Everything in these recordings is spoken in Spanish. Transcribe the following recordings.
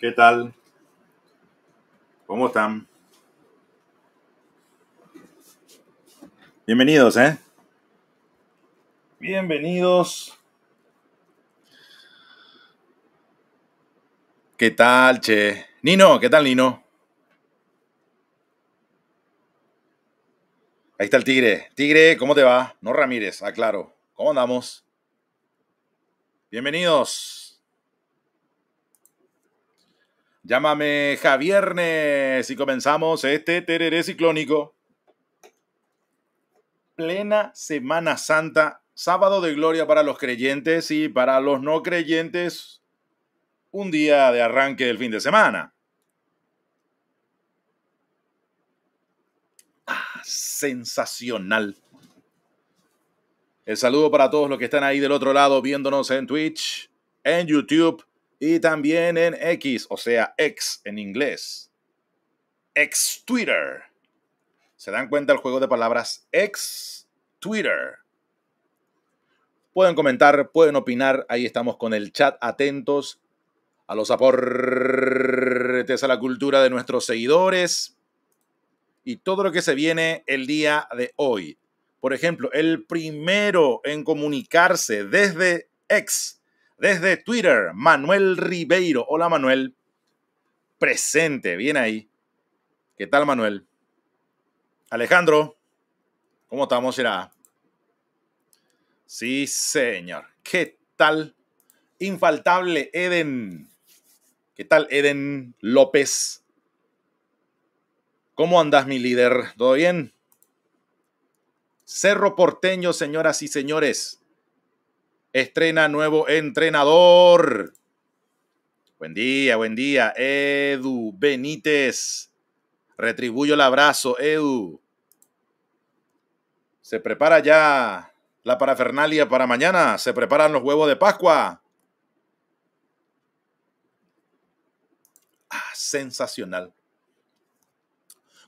¿Qué tal? ¿Cómo están? Bienvenidos, ¿eh? Bienvenidos. ¿Qué tal, che? Nino, ¿qué tal, Nino? Ahí está el tigre. Tigre, ¿cómo te va? No Ramírez, aclaro. ¿Cómo andamos? Bienvenidos. Llámame Javiernes y comenzamos este tereré ciclónico. Plena Semana Santa, sábado de gloria para los creyentes y para los no creyentes, un día de arranque del fin de semana. Ah, sensacional. El saludo para todos los que están ahí del otro lado viéndonos en Twitch, en YouTube y también en X, o sea, X en inglés. x Twitter. ¿Se dan cuenta el juego de palabras x Twitter? Pueden comentar, pueden opinar, ahí estamos con el chat atentos a los aportes a la cultura de nuestros seguidores y todo lo que se viene el día de hoy. Por ejemplo, el primero en comunicarse desde X desde Twitter, Manuel Ribeiro. Hola Manuel. Presente, bien ahí. ¿Qué tal Manuel? Alejandro, ¿cómo estamos? Será. Sí, señor. ¿Qué tal? Infaltable Eden. ¿Qué tal Eden López? ¿Cómo andas, mi líder? ¿Todo bien? Cerro Porteño, señoras y señores estrena nuevo entrenador. Buen día, buen día. Edu Benítez. Retribuyo el abrazo, Edu. Se prepara ya la parafernalia para mañana. Se preparan los huevos de Pascua. Ah, sensacional.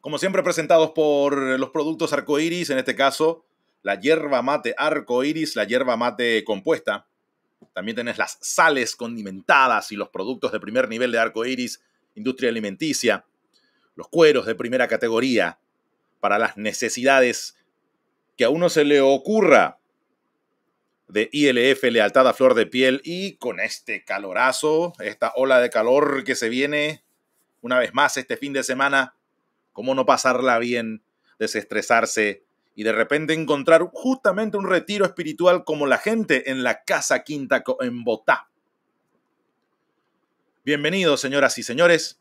Como siempre, presentados por los productos arcoiris, en este caso, la hierba mate arco iris, la hierba mate compuesta. También tenés las sales condimentadas y los productos de primer nivel de arco iris, industria alimenticia, los cueros de primera categoría para las necesidades que a uno se le ocurra de ILF, lealtad a flor de piel y con este calorazo, esta ola de calor que se viene una vez más este fin de semana, ¿cómo no pasarla bien, desestresarse, y de repente encontrar justamente un retiro espiritual como la gente en la Casa Quinta en Botá. Bienvenidos, señoras y señores.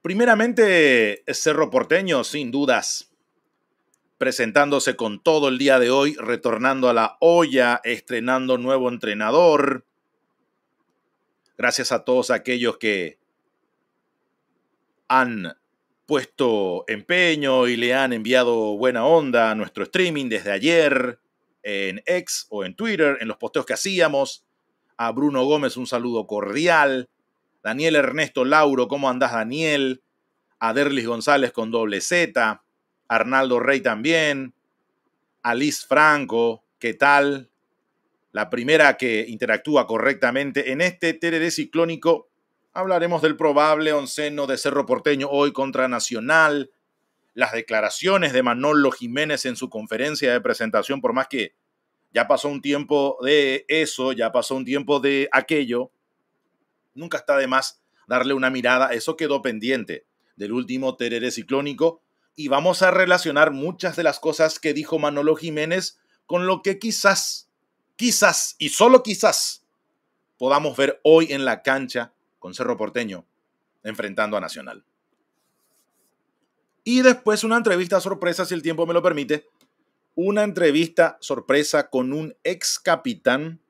Primeramente, Cerro Porteño, sin dudas, presentándose con todo el día de hoy, retornando a la olla, estrenando nuevo entrenador. Gracias a todos aquellos que han puesto empeño y le han enviado buena onda a nuestro streaming desde ayer en X o en Twitter, en los posteos que hacíamos. A Bruno Gómez un saludo cordial. Daniel Ernesto Lauro, ¿cómo andás Daniel? A Derlis González con doble Z. Arnaldo Rey también. A Liz Franco, ¿qué tal? La primera que interactúa correctamente en este TRD ciclónico Hablaremos del probable onceno de Cerro Porteño hoy contra Nacional, las declaraciones de Manolo Jiménez en su conferencia de presentación, por más que ya pasó un tiempo de eso, ya pasó un tiempo de aquello, nunca está de más darle una mirada. Eso quedó pendiente del último Terere Ciclónico y vamos a relacionar muchas de las cosas que dijo Manolo Jiménez con lo que quizás, quizás y solo quizás podamos ver hoy en la cancha con Cerro Porteño enfrentando a Nacional. Y después una entrevista sorpresa, si el tiempo me lo permite. Una entrevista sorpresa con un ex capitán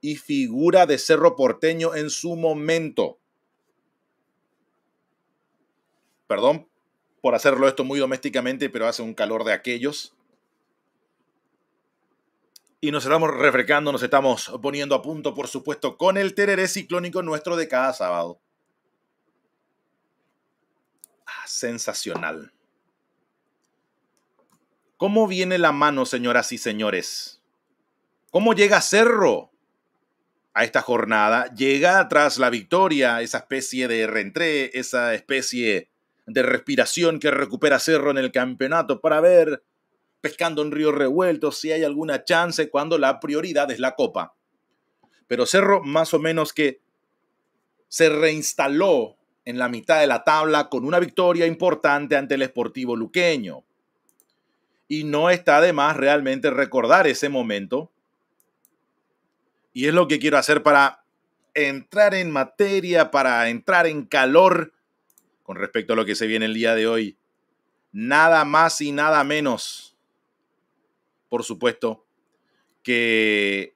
y figura de Cerro Porteño en su momento. Perdón por hacerlo esto muy domésticamente, pero hace un calor de aquellos. Y nos estamos refrescando, nos estamos poniendo a punto, por supuesto, con el tereré ciclónico nuestro de cada sábado. Ah, sensacional. ¿Cómo viene la mano, señoras y señores? ¿Cómo llega Cerro a esta jornada? Llega tras la victoria, esa especie de reentré, esa especie de respiración que recupera Cerro en el campeonato para ver pescando en río revuelto, si hay alguna chance cuando la prioridad es la copa. Pero Cerro más o menos que se reinstaló en la mitad de la tabla con una victoria importante ante el esportivo Luqueño. Y no está de más realmente recordar ese momento. Y es lo que quiero hacer para entrar en materia, para entrar en calor con respecto a lo que se viene el día de hoy. Nada más y nada menos por supuesto, que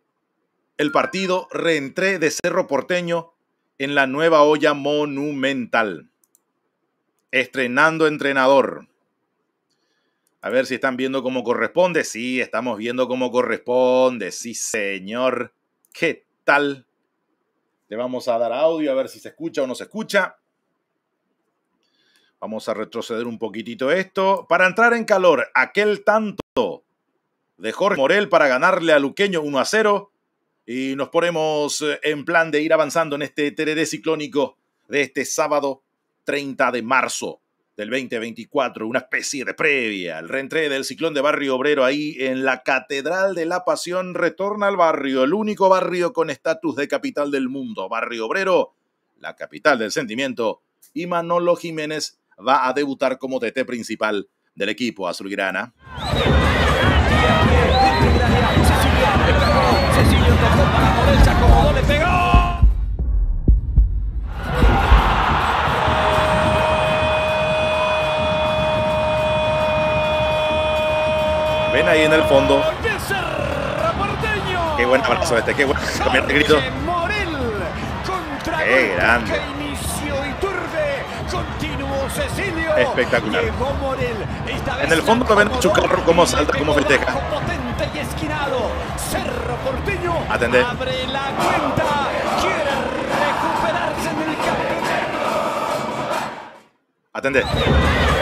el partido reentré de Cerro Porteño en la nueva olla monumental. Estrenando entrenador. A ver si están viendo cómo corresponde. Sí, estamos viendo cómo corresponde. Sí, señor. ¿Qué tal? Le vamos a dar audio a ver si se escucha o no se escucha. Vamos a retroceder un poquitito esto. Para entrar en calor, aquel tanto de Jorge Morel para ganarle a Luqueño 1 a 0. Y nos ponemos eh, en plan de ir avanzando en este TRD ciclónico de este sábado 30 de marzo del 2024, una especie de previa. El reentré del ciclón de Barrio Obrero ahí en la Catedral de la Pasión retorna al barrio, el único barrio con estatus de capital del mundo. Barrio Obrero, la capital del sentimiento. Y Manolo Jiménez va a debutar como TT principal del equipo azulgrana. le pegó. Ven ahí en el fondo. Qué buen abrazo este, qué buen grito. Qué grande. Cecilio. Espectacular. en el fondo también Chucarro como salta, cómo festeja. Potente y esquinado. Cerro Portiño. Atende. Abre la cuenta. Quiere recuperarse en el campo. Atende. Atende.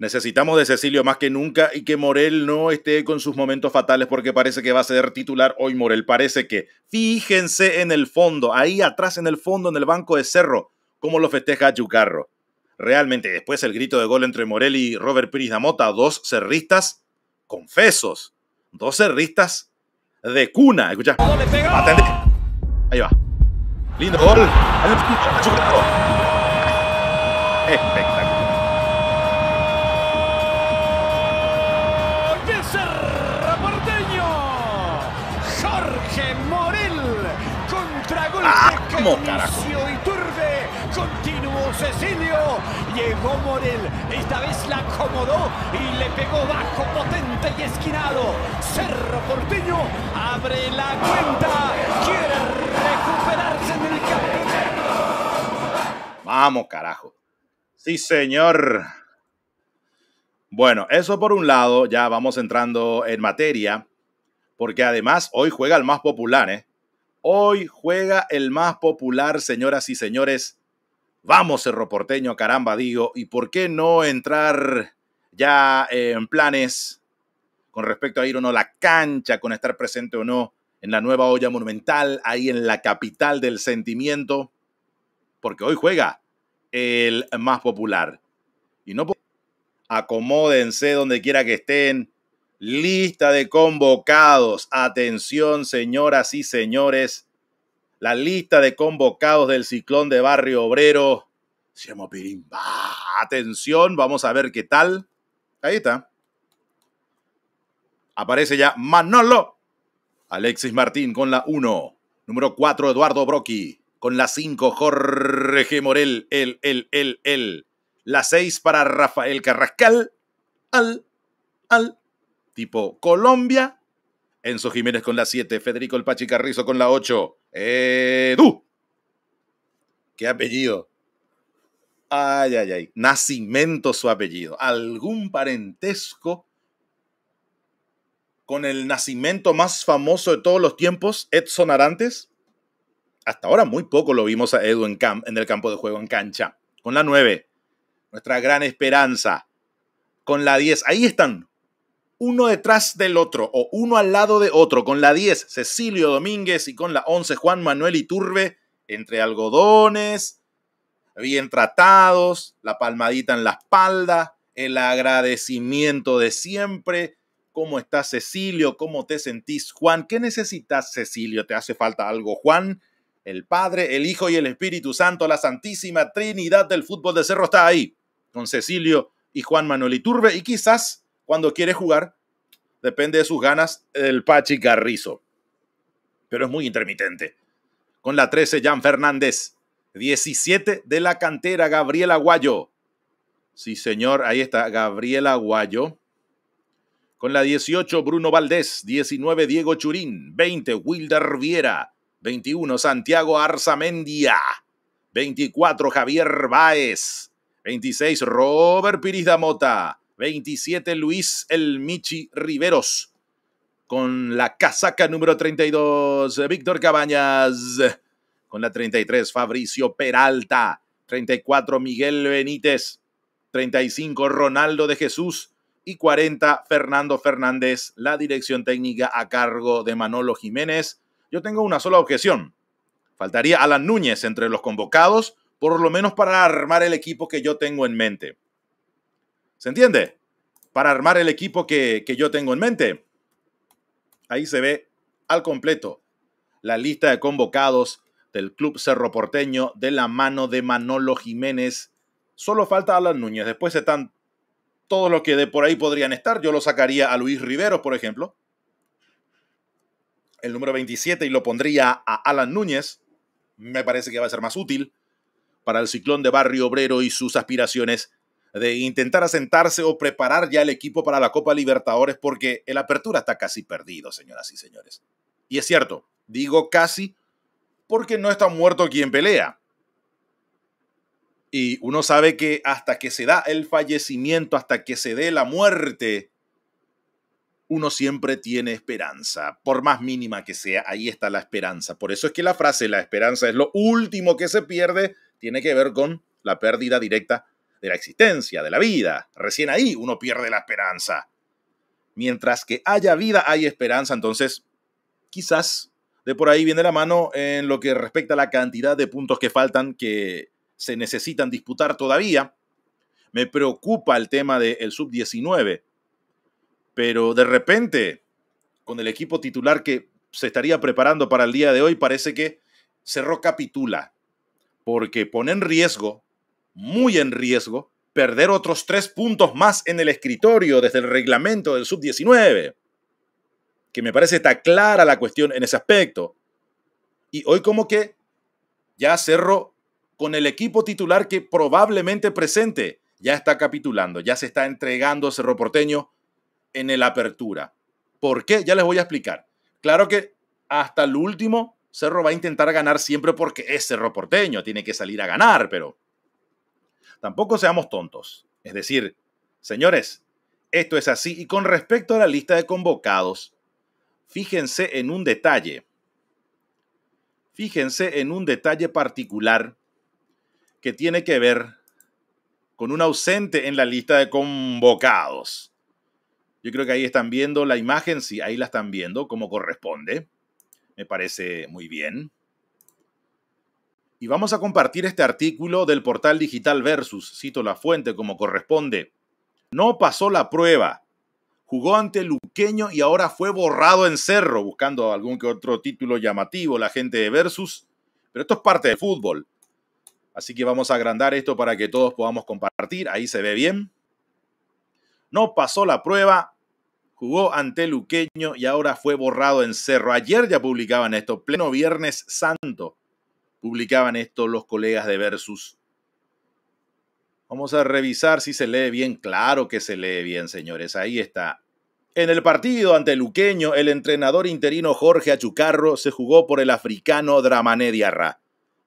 Necesitamos de Cecilio más que nunca y que Morel no esté con sus momentos fatales porque parece que va a ser titular hoy Morel. Parece que, fíjense en el fondo, ahí atrás en el fondo, en el banco de Cerro, Como lo festeja Yucarro. Realmente, después el grito de gol entre Morel y Robert Piris mota dos cerristas confesos, dos cerristas de cuna. Escucha, Ahí va. Lindo gol. Espectacular. y Turbe continuo Cecilio, llegó Morel, esta vez la acomodó y le pegó bajo, potente y esquinado. Cerro Porteño abre la cuenta, quiere recuperarse en el campeonato. Vamos, carajo. Sí, señor. Bueno, eso por un lado, ya vamos entrando en materia, porque además hoy juega el más popular, ¿eh? Hoy juega el más popular, señoras y señores. Vamos, Cerro Porteño, caramba, digo. ¿Y por qué no entrar ya en planes con respecto a ir o no a la cancha, con estar presente o no en la nueva olla monumental, ahí en la capital del sentimiento? Porque hoy juega el más popular. Y no acomódense donde quiera que estén Lista de convocados. Atención, señoras y señores. La lista de convocados del ciclón de Barrio Obrero. Pirimba. Atención, vamos a ver qué tal. Ahí está. Aparece ya Manolo. Alexis Martín con la 1. Número 4, Eduardo Brocky. Con la 5, Jorge Morel. El, el, el, el. La 6 para Rafael Carrascal. Al, al tipo Colombia. Enzo Jiménez con la 7, Federico El Pachi Carrizo con la 8. Edu. ¿Qué apellido? Ay, ay, ay. Nacimiento su apellido. ¿Algún parentesco con el nacimiento más famoso de todos los tiempos, Edson Arantes? Hasta ahora muy poco lo vimos a Edu en, en el campo de juego, en cancha. Con la 9, nuestra gran esperanza. Con la 10, ahí están, uno detrás del otro o uno al lado de otro, con la 10 Cecilio Domínguez y con la 11 Juan Manuel Iturbe, entre algodones, bien tratados, la palmadita en la espalda, el agradecimiento de siempre. ¿Cómo estás, Cecilio? ¿Cómo te sentís, Juan? ¿Qué necesitas, Cecilio? ¿Te hace falta algo, Juan? El Padre, el Hijo y el Espíritu Santo, la Santísima Trinidad del fútbol de Cerro está ahí, con Cecilio y Juan Manuel Iturbe, y quizás cuando quiere jugar, depende de sus ganas el Pachi Garrizo. Pero es muy intermitente. Con la 13, Jan Fernández. 17 de la cantera, Gabriela Aguayo. Sí, señor, ahí está, Gabriela Aguayo. Con la 18, Bruno Valdés. 19, Diego Churín. 20, Wilder Viera. 21, Santiago Arzamendia. 24, Javier Báez. 26, Robert Piris Mota. 27 Luis El Michi Riveros. Con la casaca número 32 Víctor Cabañas. Con la 33 Fabricio Peralta. 34 Miguel Benítez. 35 Ronaldo de Jesús. Y 40 Fernando Fernández. La dirección técnica a cargo de Manolo Jiménez. Yo tengo una sola objeción. Faltaría Alan Núñez entre los convocados, por lo menos para armar el equipo que yo tengo en mente. ¿Se entiende? Para armar el equipo que, yo tengo en mente. Ahí se ve al completo la lista de convocados del Club Cerro Porteño de la mano de Manolo Jiménez. Solo falta Alan Núñez. Después están todos los que de por ahí podrían estar. Yo lo sacaría a Luis Rivero, por ejemplo. El número 27 y lo pondría a Alan Núñez. Me parece que va a ser más útil para el ciclón de Barrio Obrero y sus aspiraciones de intentar asentarse o preparar ya el equipo para la Copa Libertadores porque el apertura está casi perdido, señoras y señores. Y es cierto, digo casi porque no está muerto quien pelea. Y uno sabe que hasta que se da el fallecimiento, hasta que se dé la muerte, uno siempre tiene esperanza, por más mínima que sea, ahí está la esperanza. Por eso es que la frase la esperanza es lo último que se pierde, tiene que ver con la pérdida directa de la existencia, de la vida. Recién ahí uno pierde la esperanza. Mientras que haya vida, hay esperanza. Entonces, quizás de por ahí viene la mano en lo que respecta a la cantidad de puntos que faltan que se necesitan disputar todavía. Me preocupa el tema del sub-19. Pero de repente, con el equipo titular que se estaría preparando para el día de hoy, parece que cerró capitula. Porque pone en riesgo muy en riesgo perder otros tres puntos más en el escritorio desde el reglamento del sub-19, que me parece está clara la cuestión en ese aspecto. Y hoy como que ya Cerro, con el equipo titular que probablemente presente ya está capitulando, ya se está entregando Cerro Porteño en el apertura. ¿Por qué? Ya les voy a explicar. Claro que hasta el último Cerro va a intentar ganar siempre porque es Cerro Porteño, tiene que salir a ganar, pero Tampoco seamos tontos. Es decir, señores, esto es así y con respecto a la lista de convocados, fíjense en un detalle. Fíjense en un detalle particular que tiene que ver con un ausente en la lista de convocados. Yo creo que ahí están viendo la imagen, sí, ahí la están viendo como corresponde. Me parece muy bien. Y vamos a compartir este artículo del portal digital Versus, cito la fuente como corresponde. No pasó la prueba. Jugó ante Luqueño y ahora fue borrado en cerro, buscando algún que otro título llamativo la gente de Versus. Pero esto es parte del fútbol. Así que vamos a agrandar esto para que todos podamos compartir. Ahí se ve bien. No pasó la prueba, jugó ante Luqueño y ahora fue borrado en Cerro. Ayer ya publicaban esto, pleno Viernes Santo publicaban esto los colegas de Versus. Vamos a revisar si se lee bien. Claro que se lee bien, señores. Ahí está. En el partido ante Luqueño, el entrenador interino Jorge Achucarro se jugó por el africano Dramané Diarra.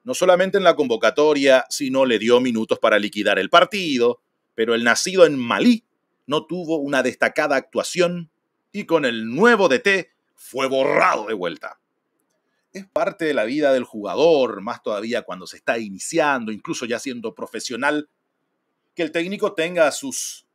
No solamente en la convocatoria, sino le dio minutos para liquidar el partido, pero el nacido en Malí no tuvo una destacada actuación y con el nuevo DT fue borrado de vuelta es parte de la vida del jugador, más todavía cuando se está iniciando, incluso ya siendo profesional, que el técnico tenga sus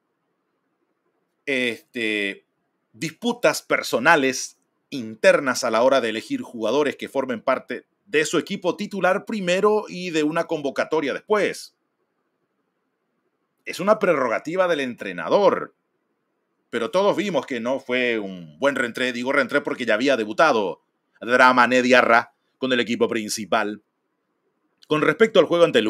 este, disputas personales internas a la hora de elegir jugadores que formen parte de su equipo titular primero y de una convocatoria después. Es una prerrogativa del entrenador. Pero todos vimos que no fue un buen reentré, digo reentré porque ya había debutado Dramané Diarra con el equipo principal. Con respecto al juego ante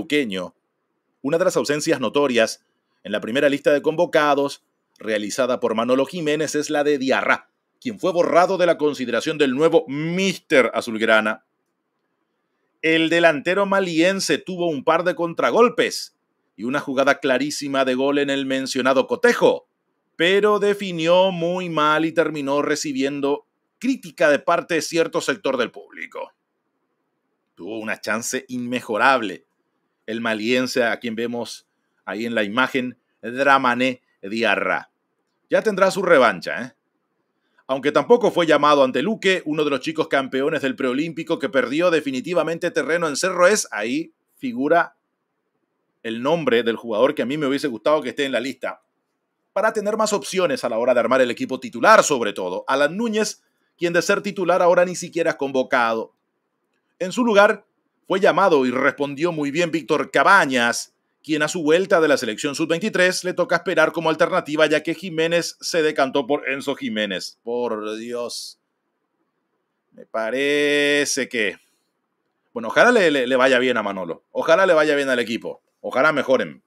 una de las ausencias notorias en la primera lista de convocados realizada por Manolo Jiménez es la de Diarra, quien fue borrado de la consideración del nuevo Mister Azulgrana. El delantero maliense tuvo un par de contragolpes y una jugada clarísima de gol en el mencionado cotejo, pero definió muy mal y terminó recibiendo crítica de parte de cierto sector del público. Tuvo una chance inmejorable el maliense a quien vemos ahí en la imagen, Dramané Diarra. Ya tendrá su revancha, ¿eh? Aunque tampoco fue llamado ante Luque, uno de los chicos campeones del preolímpico que perdió definitivamente terreno en Cerro es, ahí figura el nombre del jugador que a mí me hubiese gustado que esté en la lista, para tener más opciones a la hora de armar el equipo titular, sobre todo. Alan Núñez quien de ser titular ahora ni siquiera es convocado. En su lugar, fue llamado y respondió muy bien Víctor Cabañas, quien a su vuelta de la selección sub-23 le toca esperar como alternativa ya que Jiménez se decantó por Enzo Jiménez. Por Dios. Me parece que... Bueno, ojalá le, vaya bien a Manolo. Ojalá le vaya bien al equipo. Ojalá mejoren.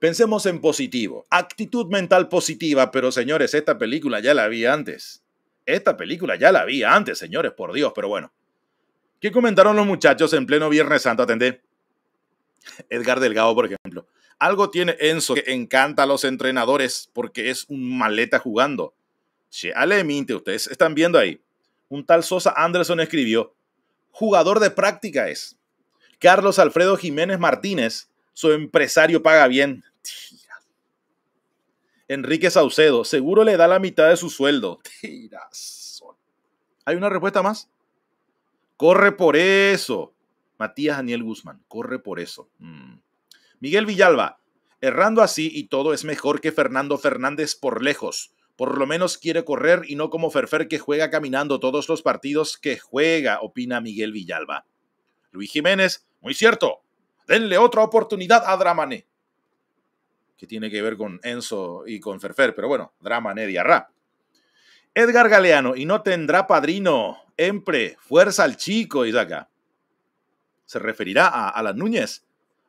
Pensemos en positivo. Actitud mental positiva, pero señores, esta película ya la vi antes. Esta película ya la vi antes, señores, por Dios, pero bueno. ¿Qué comentaron los muchachos en pleno Viernes Santo? Atendé. Edgar Delgado, por ejemplo. Algo tiene Enzo que encanta a los entrenadores porque es un maleta jugando. Che, minte, ustedes están viendo ahí. Un tal Sosa Anderson escribió, jugador de práctica es. Carlos Alfredo Jiménez Martínez, su empresario paga bien. Enrique Saucedo, seguro le da la mitad de su sueldo. Tirazón. ¿Hay una respuesta más? Corre por eso. Matías Daniel Guzmán, corre por eso. Mm. Miguel Villalba, errando así y todo es mejor que Fernando Fernández por lejos. Por lo menos quiere correr y no como Ferfer que juega caminando todos los partidos que juega, opina Miguel Villalba. Luis Jiménez, muy cierto. Denle otra oportunidad a Dramané que tiene que ver con Enzo y con Ferfer, pero bueno, drama y rap. Edgar Galeano, y no tendrá padrino, empre, fuerza al chico, dice acá. ¿Se referirá a Alan Núñez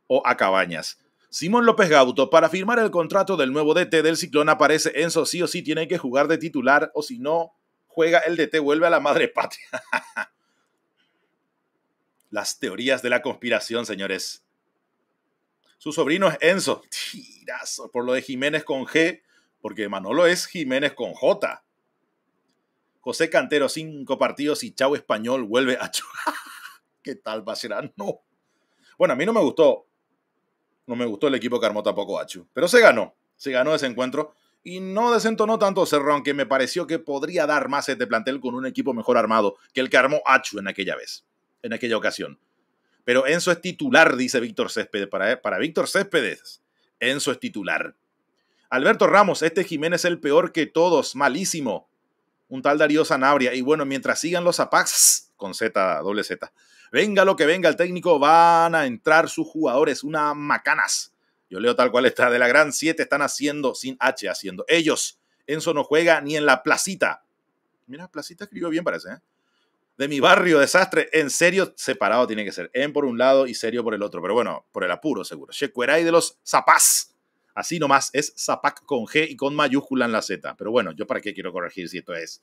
o a Cabañas? Simón López Gauto, para firmar el contrato del nuevo DT del Ciclón aparece Enzo, sí o sí tiene que jugar de titular, o si no juega el DT vuelve a la madre patria. Las teorías de la conspiración, señores. Su sobrino es Enzo. Tirazo. Por lo de Jiménez con G, porque Manolo es Jiménez con J. José Cantero, cinco partidos y Chau Español vuelve a ¿Qué tal, va No. Bueno, a mí no me gustó. No me gustó el equipo que armó tampoco Achu. Pero se ganó. Se ganó ese encuentro. Y no desentonó tanto Cerro, aunque me pareció que podría dar más este plantel con un equipo mejor armado que el que armó Achu en aquella vez, en aquella ocasión. Pero Enzo es titular, dice Víctor Céspedes. Para, para Víctor Céspedes, Enzo es titular. Alberto Ramos, este Jiménez es el peor que todos, malísimo. Un tal Darío Sanabria. Y bueno, mientras sigan los Apax, con Z, doble Z, venga lo que venga el técnico, van a entrar sus jugadores, unas macanas. Yo leo tal cual está. De la gran 7 están haciendo, sin H haciendo. Ellos, Enzo no juega ni en la placita. Mira, placita escribió bien, parece. ¿eh? de mi barrio desastre. En serio, separado tiene que ser. En por un lado y serio por el otro. Pero bueno, por el apuro seguro. y de los zapás. Así nomás es Zapac con G y con mayúscula en la Z. Pero bueno, yo para qué quiero corregir si esto es.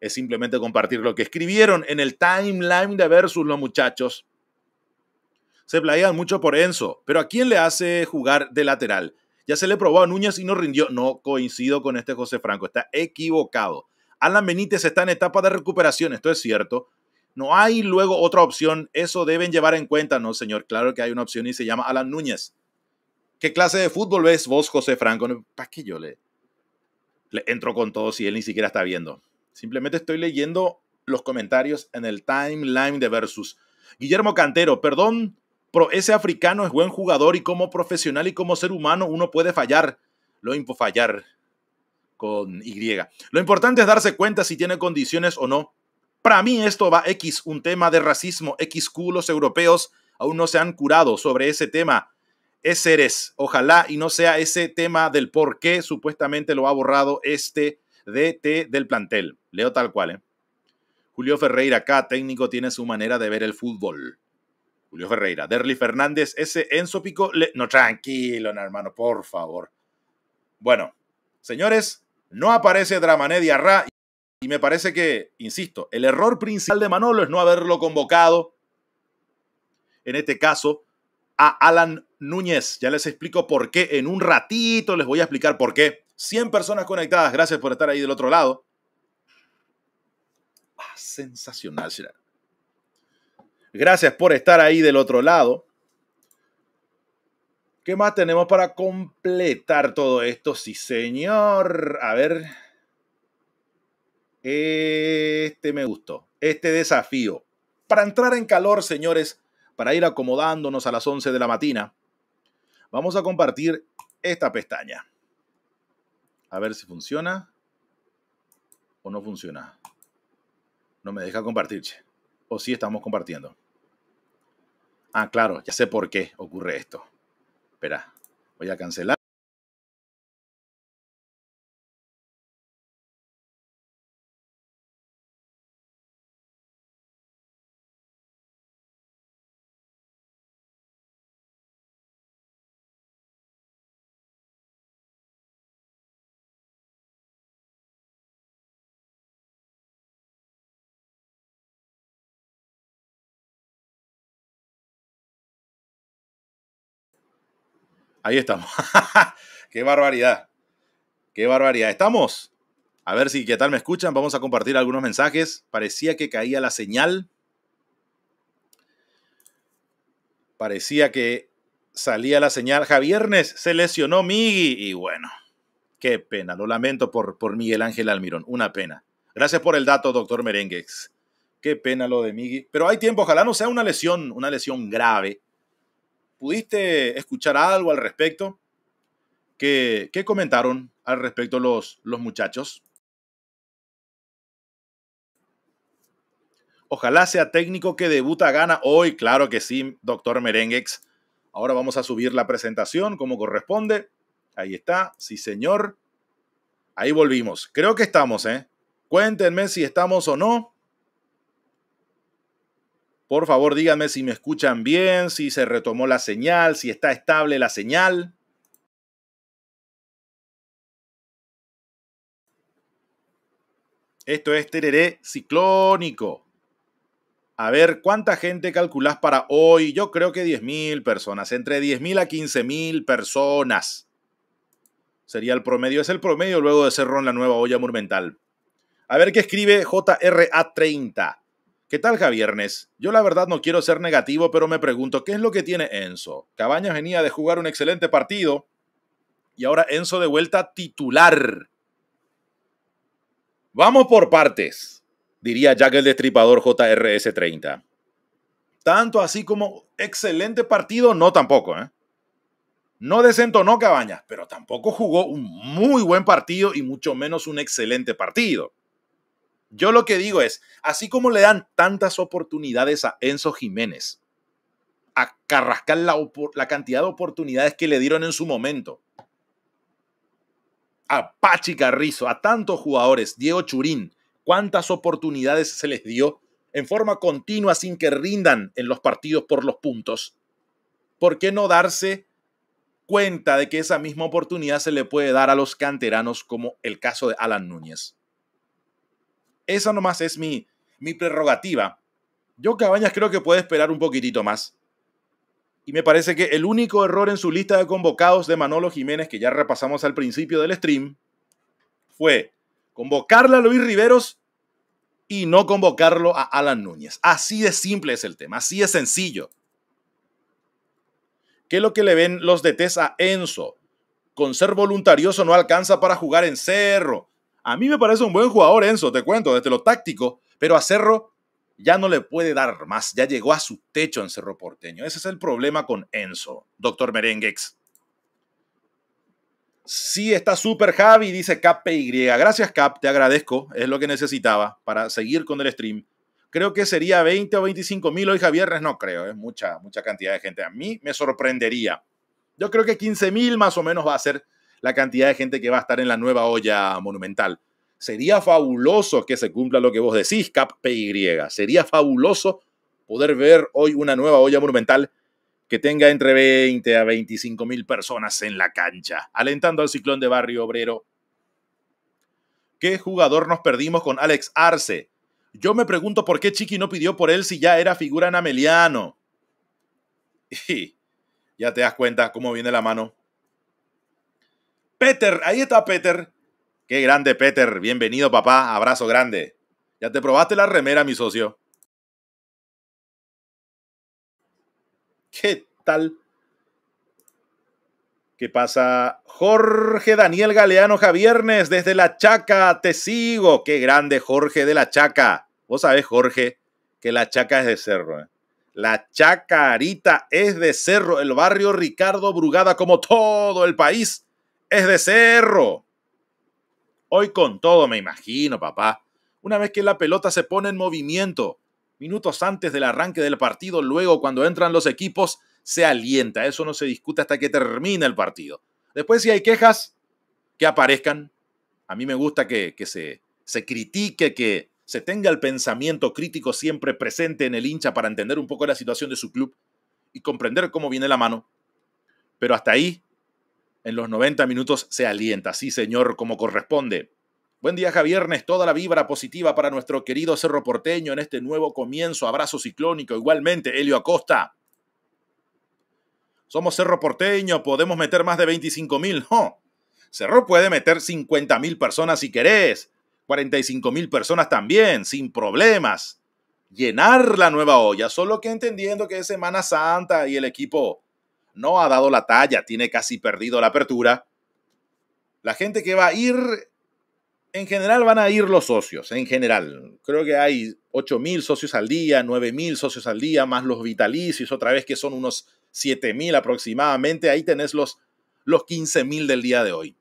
Es simplemente compartir lo que escribieron en el timeline de Versus los muchachos. Se playan mucho por Enzo, pero ¿a quién le hace jugar de lateral? Ya se le probó a Núñez y no rindió. No coincido con este José Franco, está equivocado. Alan Benítez está en etapa de recuperación, esto es cierto. No hay luego otra opción, eso deben llevar en cuenta, no señor, claro que hay una opción y se llama Alan Núñez. ¿Qué clase de fútbol ves vos, José Franco? ¿Para qué yo le, entro con todo si él ni siquiera está viendo? Simplemente estoy leyendo los comentarios en el timeline de Versus. Guillermo Cantero, perdón, pero ese africano es buen jugador y como profesional y como ser humano uno puede fallar. Lo info fallar con Y. Lo importante es darse cuenta si tiene condiciones o no. Para mí esto va X, un tema de racismo, X culos europeos aún no se han curado sobre ese tema. Ese eres, ojalá y no sea ese tema del por qué supuestamente lo ha borrado este DT del plantel. Leo tal cual, ¿eh? Julio Ferreira, acá técnico tiene su manera de ver el fútbol. Julio Ferreira, Derly Fernández, ese Enzo Pico, no tranquilo, hermano, por favor. Bueno, señores, no aparece Dramané Ra. y me parece que, insisto, el error principal de Manolo es no haberlo convocado, en este caso, a Alan Núñez. Ya les explico por qué. En un ratito les voy a explicar por qué. 100 personas conectadas. Gracias por estar ahí del otro lado. Ah, sensacional, será Gracias por estar ahí del otro lado. ¿Qué más tenemos para completar todo esto? Sí, señor. A ver. Este me gustó. Este desafío. Para entrar en calor, señores, para ir acomodándonos a las 11 de la matina, vamos a compartir esta pestaña. A ver si funciona o no funciona. No me deja compartir, O si sí estamos compartiendo. Ah, claro, ya sé por qué ocurre esto. Espera, voy a cancelar. Ahí estamos. Qué barbaridad. Qué barbaridad. ¿Estamos? A ver si qué tal me escuchan. Vamos a compartir algunos mensajes. Parecía que caía la señal. Parecía que salía la señal. Javiernes se lesionó Migui. Y bueno, qué pena. Lo lamento por, por Miguel Ángel Almirón. Una pena. Gracias por el dato, doctor Merenguex. Qué pena lo de Migui. Pero hay tiempo. Ojalá no sea una lesión, una lesión grave. ¿Pudiste escuchar algo al respecto? ¿Qué, comentaron al respecto los, los muchachos? Ojalá sea técnico que debuta gana hoy. Claro que sí, doctor Merenguex. Ahora vamos a subir la presentación como corresponde. Ahí está, sí señor. Ahí volvimos. Creo que estamos, ¿eh? Cuéntenme si estamos o no. Por favor, díganme si me escuchan bien, si se retomó la señal, si está estable la señal. Esto es Tereré Ciclónico. A ver, ¿cuánta gente calculás para hoy? Yo creo que 10.000 personas, entre 10.000 a 15.000 personas. Sería el promedio, es el promedio luego de Cerrón la nueva olla monumental. A ver qué escribe JRA30. ¿Qué tal Javiernes? Yo la verdad no quiero ser negativo, pero me pregunto qué es lo que tiene Enzo. Cabañas venía de jugar un excelente partido y ahora Enzo de vuelta titular. Vamos por partes, diría Jack el Destripador JRS30. Tanto así como excelente partido, no tampoco. ¿eh? No desentonó Cabañas, pero tampoco jugó un muy buen partido y mucho menos un excelente partido. Yo lo que digo es, así como le dan tantas oportunidades a Enzo Jiménez, a Carrascal la, la cantidad de oportunidades que le dieron en su momento, a Pachi Carrizo, a tantos jugadores, Diego Churín, cuántas oportunidades se les dio en forma continua sin que rindan en los partidos por los puntos. ¿Por qué no darse cuenta de que esa misma oportunidad se le puede dar a los canteranos como el caso de Alan Núñez? Esa nomás es mi, mi prerrogativa. Yo Cabañas creo que puede esperar un poquitito más. Y me parece que el único error en su lista de convocados de Manolo Jiménez, que ya repasamos al principio del stream, fue convocarle a Luis Riveros y no convocarlo a Alan Núñez. Así de simple es el tema, así de sencillo. ¿Qué es lo que le ven los DTs a Enzo? Con ser voluntarioso no alcanza para jugar en cerro. A mí me parece un buen jugador, Enzo, te cuento, desde lo táctico, pero a Cerro ya no le puede dar más, ya llegó a su techo en Cerro Porteño. Ese es el problema con Enzo, doctor Merenguex. Sí, está súper Javi, dice y Gracias, Cap, te agradezco. Es lo que necesitaba para seguir con el stream. Creo que sería 20 o 25 mil hoy, Javier. No creo, es ¿eh? mucha, mucha cantidad de gente. A mí me sorprendería. Yo creo que 15 mil más o menos va a ser la cantidad de gente que va a estar en la nueva olla monumental. Sería fabuloso que se cumpla lo que vos decís, Cap PY. Sería fabuloso poder ver hoy una nueva olla monumental que tenga entre 20 a 25 mil personas en la cancha, alentando al ciclón de barrio obrero. ¿Qué jugador nos perdimos con Alex Arce? Yo me pregunto por qué Chiqui no pidió por él si ya era figura en Ameliano. Y ya te das cuenta cómo viene la mano Peter, ahí está Peter. Qué grande, Peter. Bienvenido, papá. Abrazo grande. Ya te probaste la remera, mi socio. ¿Qué tal? ¿Qué pasa? Jorge Daniel Galeano Javiernes desde La Chaca, te sigo. Qué grande Jorge de La Chaca. Vos sabés, Jorge, que La Chaca es de cerro. ¿eh? La Chacarita es de cerro. El barrio Ricardo Brugada, como todo el país, es de cerro. Hoy con todo, me imagino, papá. Una vez que la pelota se pone en movimiento, minutos antes del arranque del partido, luego cuando entran los equipos, se alienta. Eso no se discute hasta que termine el partido. Después, si hay quejas, que aparezcan. A mí me gusta que, que se, se critique, que se tenga el pensamiento crítico siempre presente en el hincha para entender un poco la situación de su club y comprender cómo viene la mano. Pero hasta ahí en los 90 minutos se alienta. Sí, señor, como corresponde. Buen día, Javiernes. Toda la vibra positiva para nuestro querido Cerro Porteño en este nuevo comienzo. Abrazo ciclónico. Igualmente, Helio Acosta. Somos Cerro Porteño. Podemos meter más de 25 mil. Cerro puede meter 50 mil personas si querés. 45 mil personas también, sin problemas. Llenar la nueva olla, solo que entendiendo que es Semana Santa y el equipo no ha dado la talla, tiene casi perdido la apertura. La gente que va a ir, en general van a ir los socios, en general. Creo que hay 8.000 socios al día, 9.000 socios al día, más los vitalicios, otra vez que son unos 7.000 aproximadamente. Ahí tenés los, los 15.000 del día de hoy.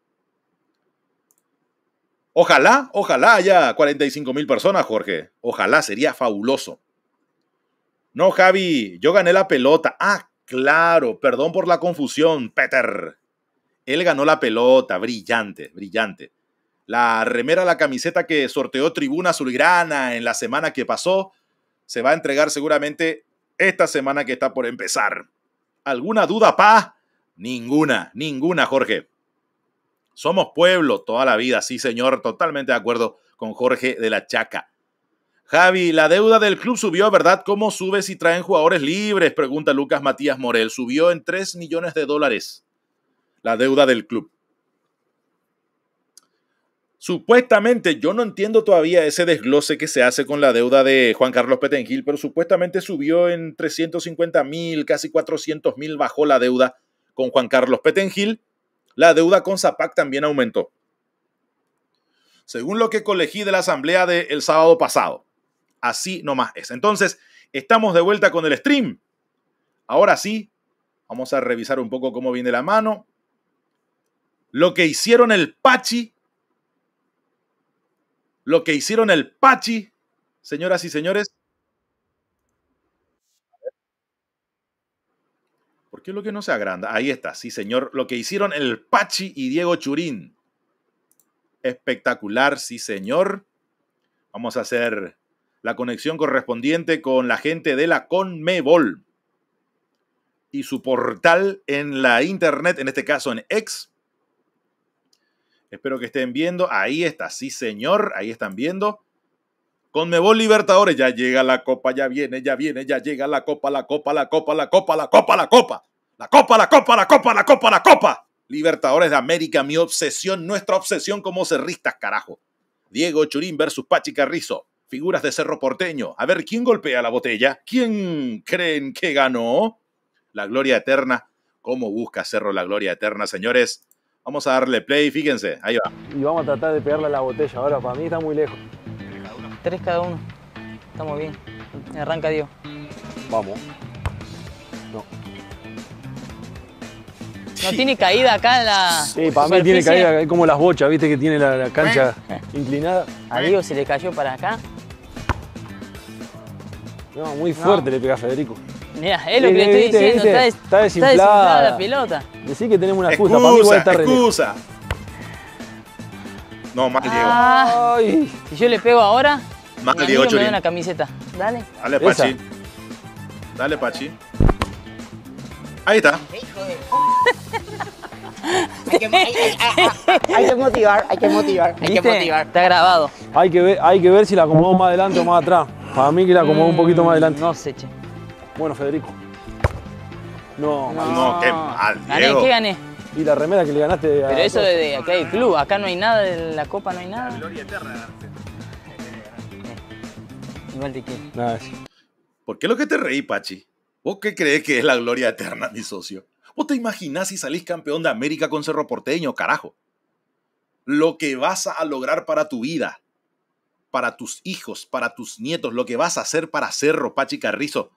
Ojalá, ojalá haya 45.000 mil personas, Jorge. Ojalá, sería fabuloso. No, Javi, yo gané la pelota. Ah, Claro, perdón por la confusión, Peter. Él ganó la pelota, brillante, brillante. La remera, la camiseta que sorteó Tribuna Azulgrana en la semana que pasó, se va a entregar seguramente esta semana que está por empezar. ¿Alguna duda, pa? Ninguna, ninguna, Jorge. Somos pueblo toda la vida, sí, señor, totalmente de acuerdo con Jorge de la Chaca. Javi, la deuda del club subió, ¿verdad? ¿Cómo sube si traen jugadores libres? Pregunta Lucas Matías Morel. Subió en 3 millones de dólares la deuda del club. Supuestamente, yo no entiendo todavía ese desglose que se hace con la deuda de Juan Carlos Petengil, pero supuestamente subió en 350 mil, casi 400 mil bajó la deuda con Juan Carlos Petengil. La deuda con Zapac también aumentó. Según lo que colegí de la asamblea del sábado pasado, Así nomás es. Entonces, estamos de vuelta con el stream. Ahora sí, vamos a revisar un poco cómo viene la mano. Lo que hicieron el Pachi. Lo que hicieron el Pachi, señoras y señores. ¿Por qué lo que no se agranda? Ahí está, sí, señor. Lo que hicieron el Pachi y Diego Churín. Espectacular, sí, señor. Vamos a hacer la conexión correspondiente con la gente de la Conmebol y su portal en la internet, en este caso en X. Espero que estén viendo. Ahí está, sí señor, ahí están viendo. Conmebol Libertadores, ya llega la copa, ya viene, ya viene, ya llega la copa, la copa, la copa, la copa, la copa, la copa. La copa, la copa, la copa, la copa, la copa. Libertadores de América, mi obsesión, nuestra obsesión como cerristas, carajo. Diego Churín versus Pachi Carrizo figuras de Cerro Porteño. A ver, ¿quién golpea la botella? ¿Quién creen que ganó? La gloria eterna. ¿Cómo busca Cerro la gloria eterna, señores? Vamos a darle play, fíjense, ahí va. Y vamos a tratar de pegarle a la botella. Ahora, para mí está muy lejos. ¿Tres cada uno? Tres cada Estamos bien. Arranca Dios. Vamos. No. No tiene caída acá la. Sí, para mí tiene caída, es como las bochas, viste que tiene la, cancha inclinada. A Dios se le cayó para acá. No, muy fuerte le pega a Federico. mira es lo que le, estoy diciendo, está, desinflada. la pelota. Decí que tenemos una excusa, para mí igual está excusa. No, más que Diego. Si ah. yo le pego ahora, mal Diego me da una camiseta. Dale. Dale, Pachi. Dale, Pachi. Ahí está. hay, que, motivar, hay que motivar, hay que motivar. Está grabado. Hay que, ver, hay que ver si la acomodo más adelante o más atrás. Para mí que la acomodo un poquito más mm, adelante. No sé, che. Bueno, Federico. No, no, qué mal, Gané, ¿qué gané? Y la remera que le ganaste. Pero eso de, acá hay club, acá no hay nada, de la copa no hay nada. La gloria eterna eh, Igual te quiero. ¿Por qué lo que te reí, Pachi? ¿Vos qué crees que es la gloria eterna, mi socio? ¿Vos te imaginás si salís campeón de América con Cerro Porteño, carajo? Lo que vas a lograr para tu vida, para tus hijos, para tus nietos, lo que vas a hacer para Cerro, Pachi Carrizo.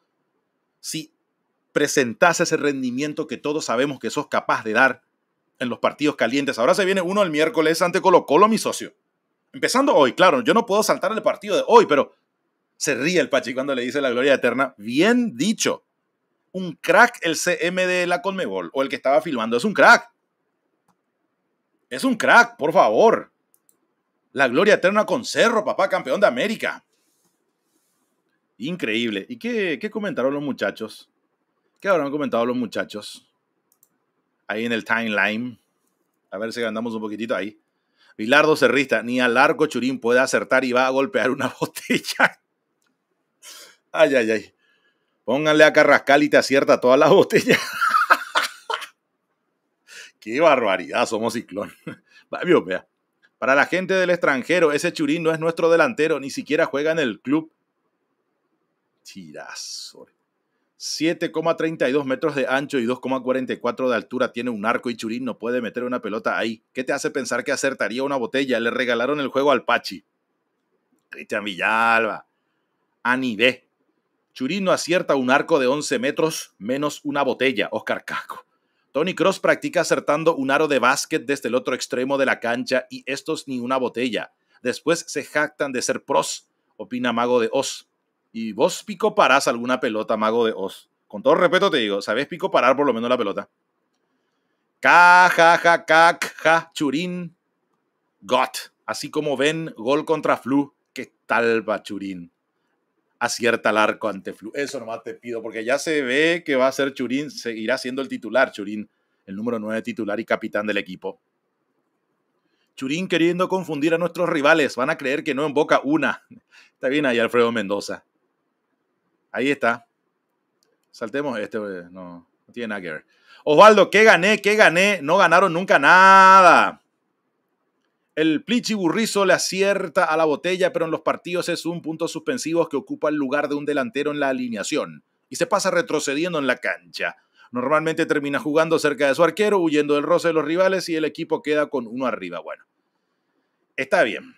Si presentás ese rendimiento que todos sabemos que sos capaz de dar en los partidos calientes. Ahora se viene uno el miércoles ante Colo Colo, mi socio. Empezando hoy, claro, yo no puedo saltar el partido de hoy, pero se ríe el Pachi cuando le dice la gloria eterna. Bien dicho un crack el CM de la Conmebol o el que estaba filmando. Es un crack. Es un crack, por favor. La gloria eterna con Cerro, papá, campeón de América. Increíble. ¿Y qué, qué comentaron los muchachos? ¿Qué habrán comentado los muchachos? Ahí en el timeline. A ver si andamos un poquitito ahí. Bilardo Cerrista, ni al arco Churín puede acertar y va a golpear una botella. Ay, ay, ay. Pónganle a Carrascal y te acierta todas las botellas. Qué barbaridad, somos ciclón. Para la gente del extranjero, ese Churín no es nuestro delantero, ni siquiera juega en el club. Tirazo. 7,32 metros de ancho y 2,44 de altura tiene un arco y Churín no puede meter una pelota ahí. ¿Qué te hace pensar que acertaría una botella? Le regalaron el juego al Pachi. Cristian Villalba. Anibé no acierta un arco de 11 metros menos una botella, Oscar Caco. Tony Cross practica acertando un aro de básquet desde el otro extremo de la cancha y estos ni una botella. Después se jactan de ser pros, opina Mago de Oz. Y vos pico parás alguna pelota, Mago de Oz. Con todo respeto te digo, sabés pico parar por lo menos la pelota. Ca, ja, ja, churín. Got. Así como ven, gol contra flu. ¿Qué tal, Churín acierta el arco ante Flu. Eso nomás te pido, porque ya se ve que va a ser Churín, seguirá siendo el titular, Churín, el número 9 titular y capitán del equipo. Churín queriendo confundir a nuestros rivales, van a creer que no en Boca una. Está bien ahí Alfredo Mendoza. Ahí está. Saltemos este, eh, no, no tiene nada que ver. Osvaldo, ¿qué gané? ¿Qué gané? No ganaron nunca nada. El Plichi Burrizo le acierta a la botella, pero en los partidos es un punto suspensivo que ocupa el lugar de un delantero en la alineación y se pasa retrocediendo en la cancha. Normalmente termina jugando cerca de su arquero, huyendo del roce de los rivales y el equipo queda con uno arriba. Bueno, está bien.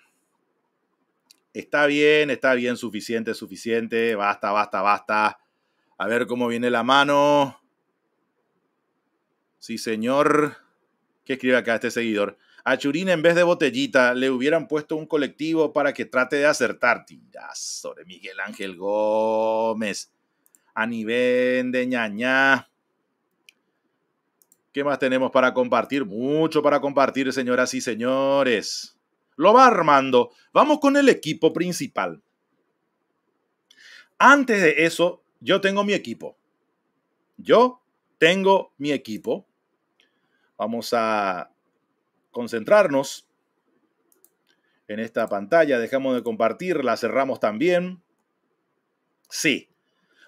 Está bien, está bien, suficiente, suficiente. Basta, basta, basta. A ver cómo viene la mano. Sí, señor. ¿Qué escribe acá este seguidor? a Churín en vez de botellita le hubieran puesto un colectivo para que trate de acertar. tiras sobre Miguel Ángel Gómez. A nivel de ñaña. ¿Qué más tenemos para compartir? Mucho para compartir, señoras y señores. Lo va armando. Vamos con el equipo principal. Antes de eso, yo tengo mi equipo. Yo tengo mi equipo. Vamos a concentrarnos en esta pantalla. Dejamos de compartir, la cerramos también. Sí.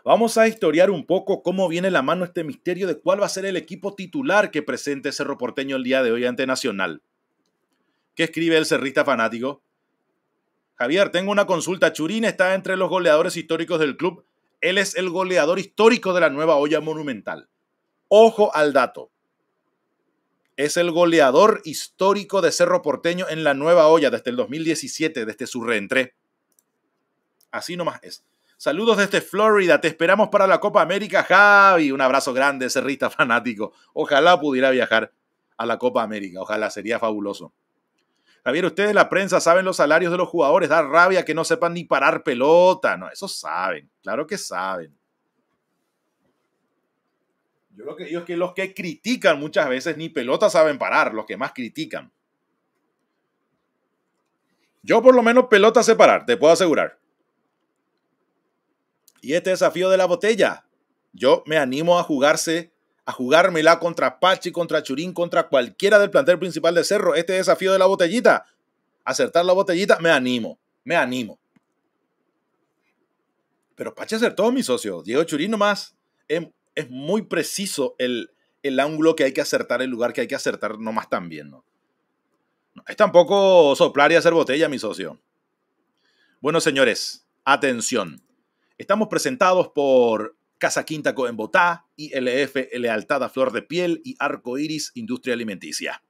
Vamos a historiar un poco cómo viene la mano este misterio de cuál va a ser el equipo titular que presente Cerro Porteño el día de hoy ante Nacional. ¿Qué escribe el cerrista fanático? Javier, tengo una consulta. Churín está entre los goleadores históricos del club. Él es el goleador histórico de la nueva olla monumental. Ojo al dato es el goleador histórico de Cerro Porteño en la nueva olla desde el 2017, desde su reentré. Así nomás es. Saludos desde Florida, te esperamos para la Copa América, Javi. Un abrazo grande, cerrista fanático. Ojalá pudiera viajar a la Copa América, ojalá, sería fabuloso. Javier, ustedes la prensa saben los salarios de los jugadores, da rabia que no sepan ni parar pelota. No, eso saben, claro que saben. Yo lo que digo es que los que critican muchas veces ni pelota saben parar, los que más critican. Yo por lo menos pelota sé parar, te puedo asegurar. Y este desafío de la botella, yo me animo a jugarse, a jugármela contra Pachi, contra Churín, contra cualquiera del plantel principal de Cerro. Este desafío de la botellita, acertar la botellita, me animo, me animo. Pero Pachi acertó, mi socio. Diego Churín nomás. Em, es muy preciso el, ángulo que hay que acertar, el lugar que hay que acertar nomás también, ¿no? Es tampoco soplar y hacer botella, mi socio. Bueno, señores, atención. Estamos presentados por Casa Quinta en Botá, ILF Lealtad a Flor de Piel y Arco Iris Industria Alimenticia.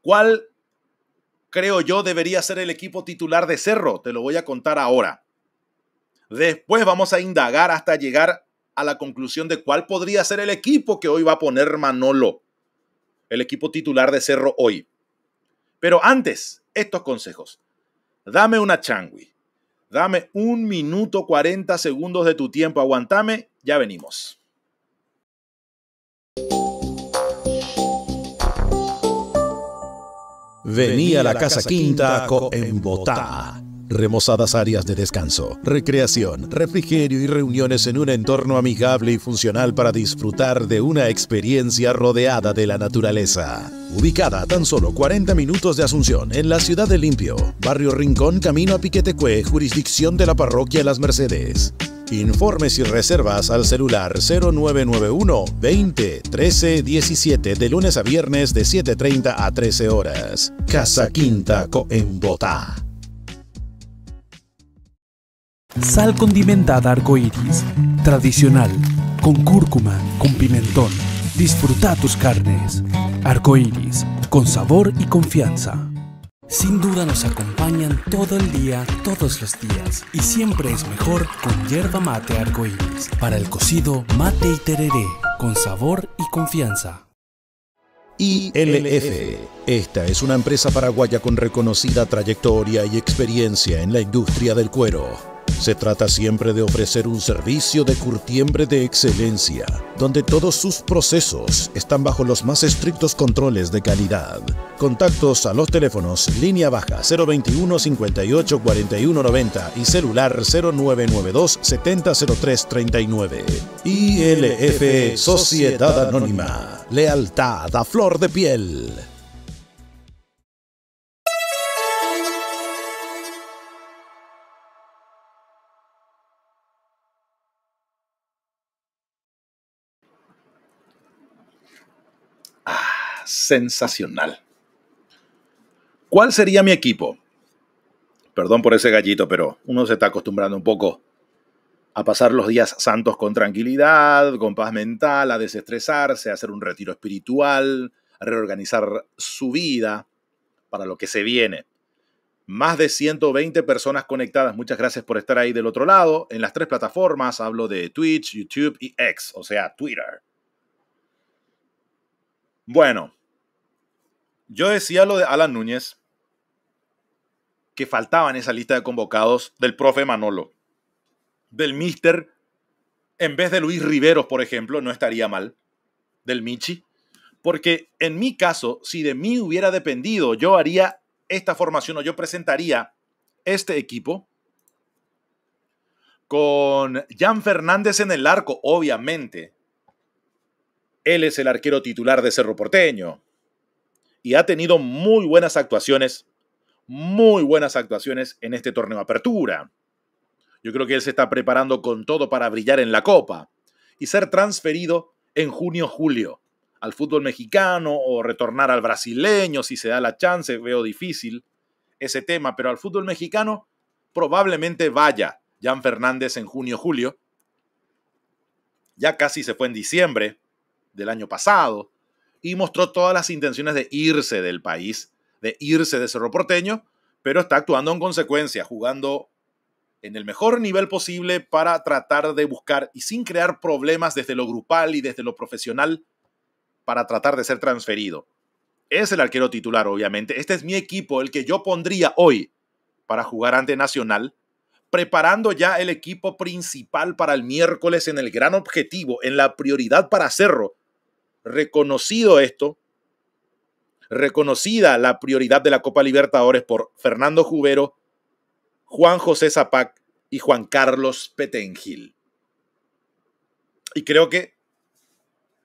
¿Cuál creo yo debería ser el equipo titular de Cerro? Te lo voy a contar ahora. Después vamos a indagar hasta llegar a la conclusión de cuál podría ser el equipo que hoy va a poner Manolo, el equipo titular de Cerro hoy. Pero antes, estos consejos. Dame una changui. Dame un minuto 40 segundos de tu tiempo. Aguantame, ya venimos. Venía a la Casa Quinta en Botá remozadas áreas de descanso, recreación, refrigerio y reuniones en un entorno amigable y funcional para disfrutar de una experiencia rodeada de la naturaleza. Ubicada a tan solo 40 minutos de Asunción, en la ciudad de Limpio, barrio Rincón, camino a Piquetecue, jurisdicción de la parroquia Las Mercedes. Informes y reservas al celular 0991 20 13 17 de lunes a viernes de 7.30 a 13 horas. Casa Quinta Botá. Sal condimentada arcoíris, tradicional, con cúrcuma, con pimentón. Disfruta tus carnes. Arcoíris, con sabor y confianza. Sin duda nos acompañan todo el día, todos los días, y siempre es mejor con hierba mate arcoíris para el cocido mate y tereré, con sabor y confianza. ILF. Esta es una empresa paraguaya con reconocida trayectoria y experiencia en la industria del cuero se trata siempre de ofrecer un servicio de curtiembre de excelencia, donde todos sus procesos están bajo los más estrictos controles de calidad. Contactos a los teléfonos línea baja 021 58 41 90 y celular 0992 700339 39. ILF Sociedad Anónima. Lealtad a flor de piel. sensacional. ¿Cuál sería mi equipo? Perdón por ese gallito, pero uno se está acostumbrando un poco a pasar los días santos con tranquilidad, con paz mental, a desestresarse, a hacer un retiro espiritual, a reorganizar su vida para lo que se viene. Más de 120 personas conectadas. Muchas gracias por estar ahí del otro lado. En las tres plataformas hablo de Twitch, YouTube y X, o sea, Twitter. Bueno, yo decía lo de Alan Núñez, que faltaba en esa lista de convocados del profe Manolo. Del Mister, en vez de Luis Riveros, por ejemplo, no estaría mal. Del Michi. Porque en mi caso, si de mí hubiera dependido, yo haría esta formación o yo presentaría este equipo con Jan Fernández en el arco, obviamente. Él es el arquero titular de Cerro Porteño y ha tenido muy buenas actuaciones, muy buenas actuaciones en este torneo apertura. Yo creo que él se está preparando con todo para brillar en la Copa y ser transferido en junio-julio al fútbol mexicano o retornar al brasileño si se da la chance. Veo difícil ese tema, pero al fútbol mexicano probablemente vaya Jan Fernández en junio-julio. Ya casi se fue en diciembre del año pasado y mostró todas las intenciones de irse del país, de irse de Cerro Porteño, pero está actuando en consecuencia, jugando en el mejor nivel posible para tratar de buscar y sin crear problemas desde lo grupal y desde lo profesional para tratar de ser transferido. Es el arquero titular, obviamente. Este es mi equipo, el que yo pondría hoy para jugar ante Nacional, preparando ya el equipo principal para el miércoles en el gran objetivo, en la prioridad para Cerro, reconocido esto, reconocida la prioridad de la Copa Libertadores por Fernando Jubero, Juan José Zapac y Juan Carlos Petengil. Y creo que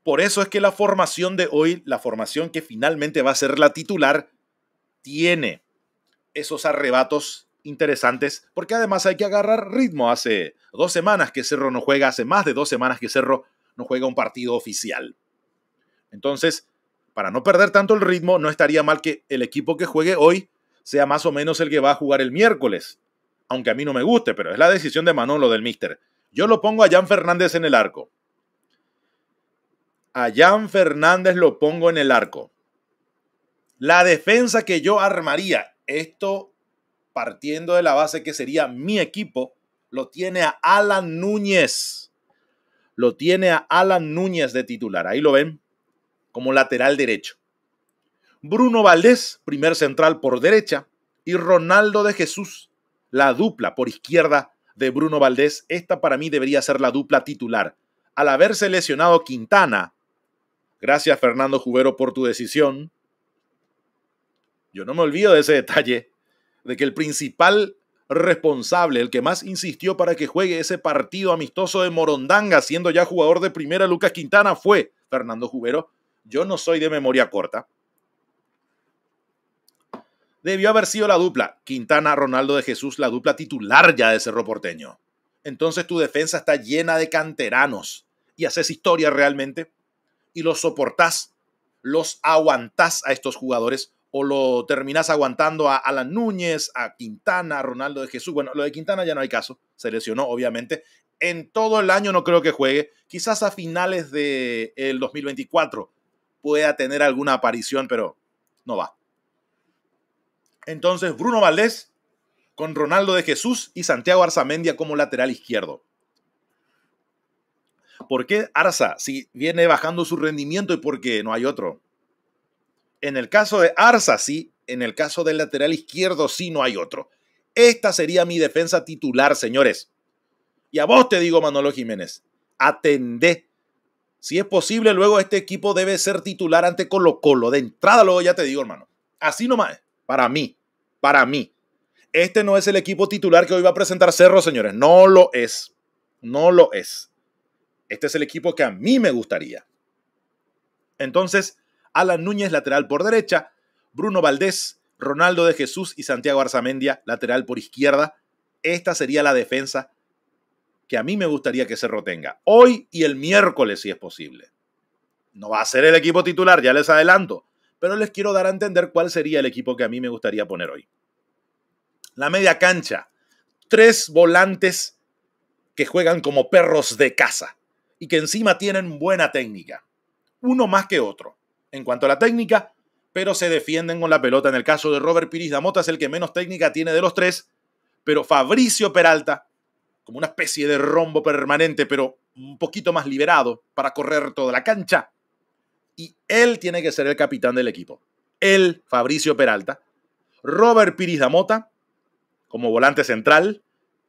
por eso es que la formación de hoy, la formación que finalmente va a ser la titular, tiene esos arrebatos interesantes, porque además hay que agarrar ritmo. Hace dos semanas que Cerro no juega, hace más de dos semanas que Cerro no juega un partido oficial. Entonces, para no perder tanto el ritmo, no estaría mal que el equipo que juegue hoy sea más o menos el que va a jugar el miércoles. Aunque a mí no me guste, pero es la decisión de Manolo del míster. Yo lo pongo a Jan Fernández en el arco. A Jan Fernández lo pongo en el arco. La defensa que yo armaría, esto partiendo de la base que sería mi equipo, lo tiene a Alan Núñez. Lo tiene a Alan Núñez de titular. Ahí lo ven como lateral derecho. Bruno Valdés, primer central por derecha, y Ronaldo de Jesús, la dupla por izquierda de Bruno Valdés. Esta para mí debería ser la dupla titular. Al haberse lesionado Quintana, gracias Fernando Jubero por tu decisión. Yo no me olvido de ese detalle, de que el principal responsable, el que más insistió para que juegue ese partido amistoso de Morondanga, siendo ya jugador de primera Lucas Quintana, fue Fernando Jubero, yo no soy de memoria corta. Debió haber sido la dupla Quintana, Ronaldo de Jesús, la dupla titular ya de Cerro Porteño. Entonces tu defensa está llena de canteranos y haces historia realmente y los soportás, los aguantás a estos jugadores o lo terminás aguantando a Alan Núñez, a Quintana, a Ronaldo de Jesús. Bueno, lo de Quintana ya no hay caso, se lesionó obviamente. En todo el año no creo que juegue, quizás a finales del de 2024 pueda tener alguna aparición, pero no va. Entonces, Bruno Valdés con Ronaldo de Jesús y Santiago Arzamendia como lateral izquierdo. ¿Por qué Arza? Si viene bajando su rendimiento y por qué no hay otro. En el caso de Arza, sí. En el caso del lateral izquierdo, sí, no hay otro. Esta sería mi defensa titular, señores. Y a vos te digo, Manolo Jiménez, atendé si es posible, luego este equipo debe ser titular ante Colo Colo. De entrada, luego ya te digo, hermano. Así nomás, para mí, para mí. Este no es el equipo titular que hoy va a presentar Cerro, señores. No lo es. No lo es. Este es el equipo que a mí me gustaría. Entonces, Alan Núñez, lateral por derecha. Bruno Valdés, Ronaldo de Jesús y Santiago Arzamendia, lateral por izquierda. Esta sería la defensa que a mí me gustaría que se rotenga hoy y el miércoles si es posible. No va a ser el equipo titular, ya les adelanto, pero les quiero dar a entender cuál sería el equipo que a mí me gustaría poner hoy. La media cancha, tres volantes que juegan como perros de casa y que encima tienen buena técnica, uno más que otro. En cuanto a la técnica, pero se defienden con la pelota. En el caso de Robert Piris Damota es el que menos técnica tiene de los tres, pero Fabricio Peralta como una especie de rombo permanente, pero un poquito más liberado para correr toda la cancha. Y él tiene que ser el capitán del equipo. Él, Fabricio Peralta, Robert Piris Damota, como volante central,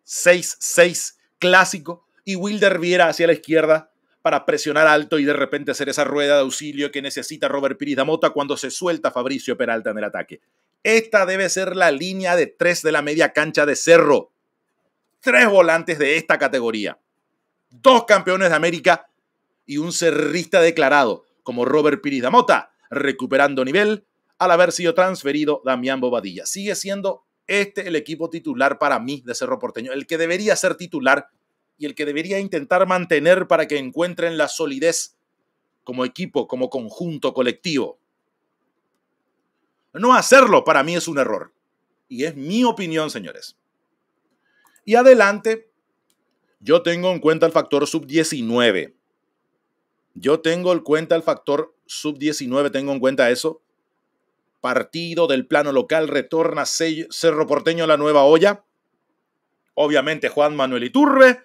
6-6 clásico, y Wilder Viera hacia la izquierda para presionar alto y de repente hacer esa rueda de auxilio que necesita Robert Piris Damota cuando se suelta Fabricio Peralta en el ataque. Esta debe ser la línea de tres de la media cancha de Cerro tres volantes de esta categoría, dos campeones de América y un cerrista declarado como Robert Piris Damota, recuperando nivel al haber sido transferido Damián Bobadilla. Sigue siendo este el equipo titular para mí de Cerro Porteño, el que debería ser titular y el que debería intentar mantener para que encuentren la solidez como equipo, como conjunto colectivo. No hacerlo para mí es un error. Y es mi opinión, señores. Y adelante, yo tengo en cuenta el factor sub-19. Yo tengo en cuenta el factor sub-19, tengo en cuenta eso. Partido del plano local, retorna Cerro Porteño a la nueva olla. Obviamente Juan Manuel Iturbe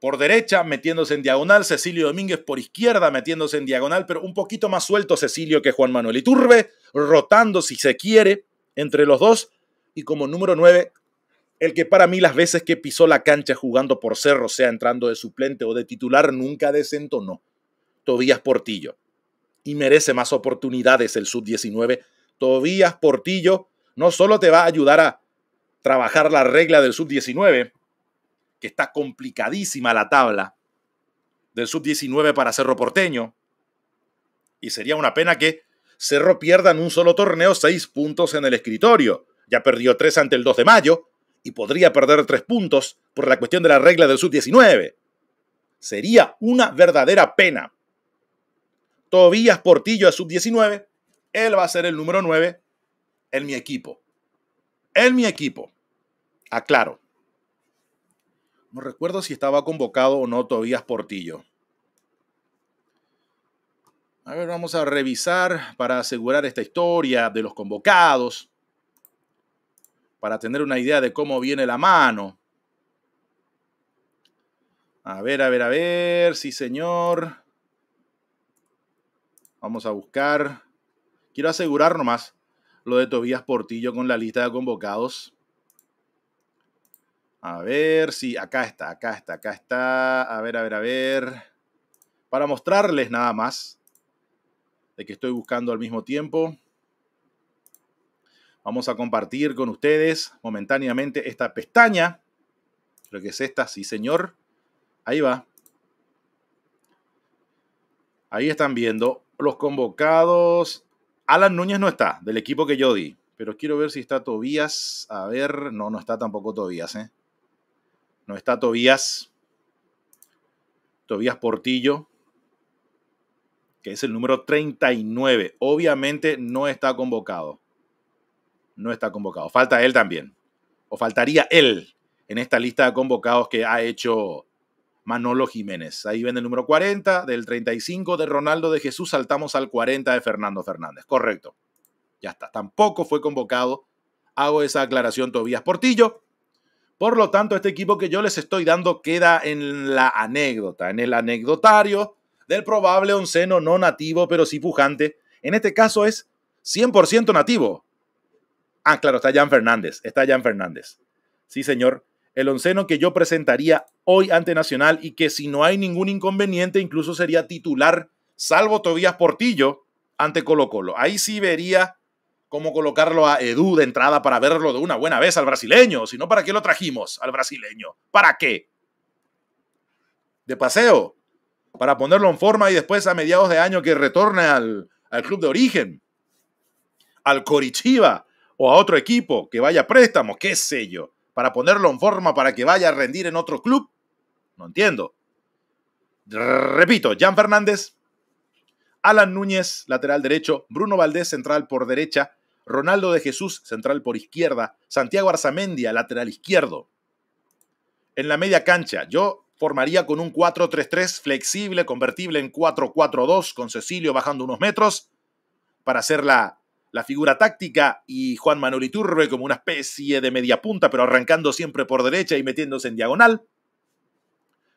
por derecha, metiéndose en diagonal, Cecilio Domínguez por izquierda, metiéndose en diagonal, pero un poquito más suelto Cecilio que Juan Manuel Iturbe, rotando si se quiere entre los dos, y como número 9, el que para mí las veces que pisó la cancha jugando por cerro, sea entrando de suplente o de titular, nunca desentonó. Tobías Portillo. Y merece más oportunidades el sub-19. Tobías Portillo no solo te va a ayudar a trabajar la regla del sub-19, que está complicadísima la tabla del sub-19 para Cerro Porteño. Y sería una pena que Cerro pierda en un solo torneo seis puntos en el escritorio. Ya perdió tres ante el 2 de mayo, y podría perder tres puntos por la cuestión de la regla del sub-19. Sería una verdadera pena. Tobías Portillo a sub-19. Él va a ser el número 9 en mi equipo. En mi equipo. Aclaro. No recuerdo si estaba convocado o no Tobías Portillo. A ver, vamos a revisar para asegurar esta historia de los convocados para tener una idea de cómo viene la mano. A ver, a ver, a ver, sí señor. Vamos a buscar. Quiero asegurar nomás lo de Tobías Portillo con la lista de convocados. A ver, sí, acá está, acá está, acá está. A ver, a ver, a ver. Para mostrarles nada más de que estoy buscando al mismo tiempo. Vamos a compartir con ustedes momentáneamente esta pestaña. Creo que es esta, sí señor. Ahí va. Ahí están viendo los convocados. Alan Núñez no está, del equipo que yo di. Pero quiero ver si está Tobías. A ver, no, no está tampoco Tobías. ¿eh? No está Tobías. Tobías Portillo, que es el número 39. Obviamente no está convocado no está convocado. Falta él también. O faltaría él en esta lista de convocados que ha hecho Manolo Jiménez. Ahí ven el número 40, del 35 de Ronaldo de Jesús saltamos al 40 de Fernando Fernández. Correcto. Ya está. Tampoco fue convocado. Hago esa aclaración Tobías Portillo. Por lo tanto, este equipo que yo les estoy dando queda en la anécdota, en el anecdotario del probable onceno no nativo, pero sí pujante. En este caso es 100% nativo. Ah, claro, está Jan Fernández. Está Jan Fernández. Sí, señor. El onceno que yo presentaría hoy ante Nacional y que si no hay ningún inconveniente, incluso sería titular, salvo Tobías Portillo, ante Colo Colo. Ahí sí vería cómo colocarlo a Edu de entrada para verlo de una buena vez al brasileño. Si no, ¿para qué lo trajimos al brasileño? ¿Para qué? De paseo, para ponerlo en forma y después a mediados de año que retorne al, al club de origen, al Corichiba, o a otro equipo que vaya a préstamo, qué sé yo, para ponerlo en forma para que vaya a rendir en otro club. No entiendo. Repito, Jan Fernández, Alan Núñez, lateral derecho, Bruno Valdés, central por derecha, Ronaldo de Jesús, central por izquierda, Santiago Arzamendia, lateral izquierdo. En la media cancha, yo formaría con un 4-3-3 flexible, convertible en 4-4-2, con Cecilio bajando unos metros, para hacer la la figura táctica y Juan Manuel Iturbe como una especie de media punta, pero arrancando siempre por derecha y metiéndose en diagonal.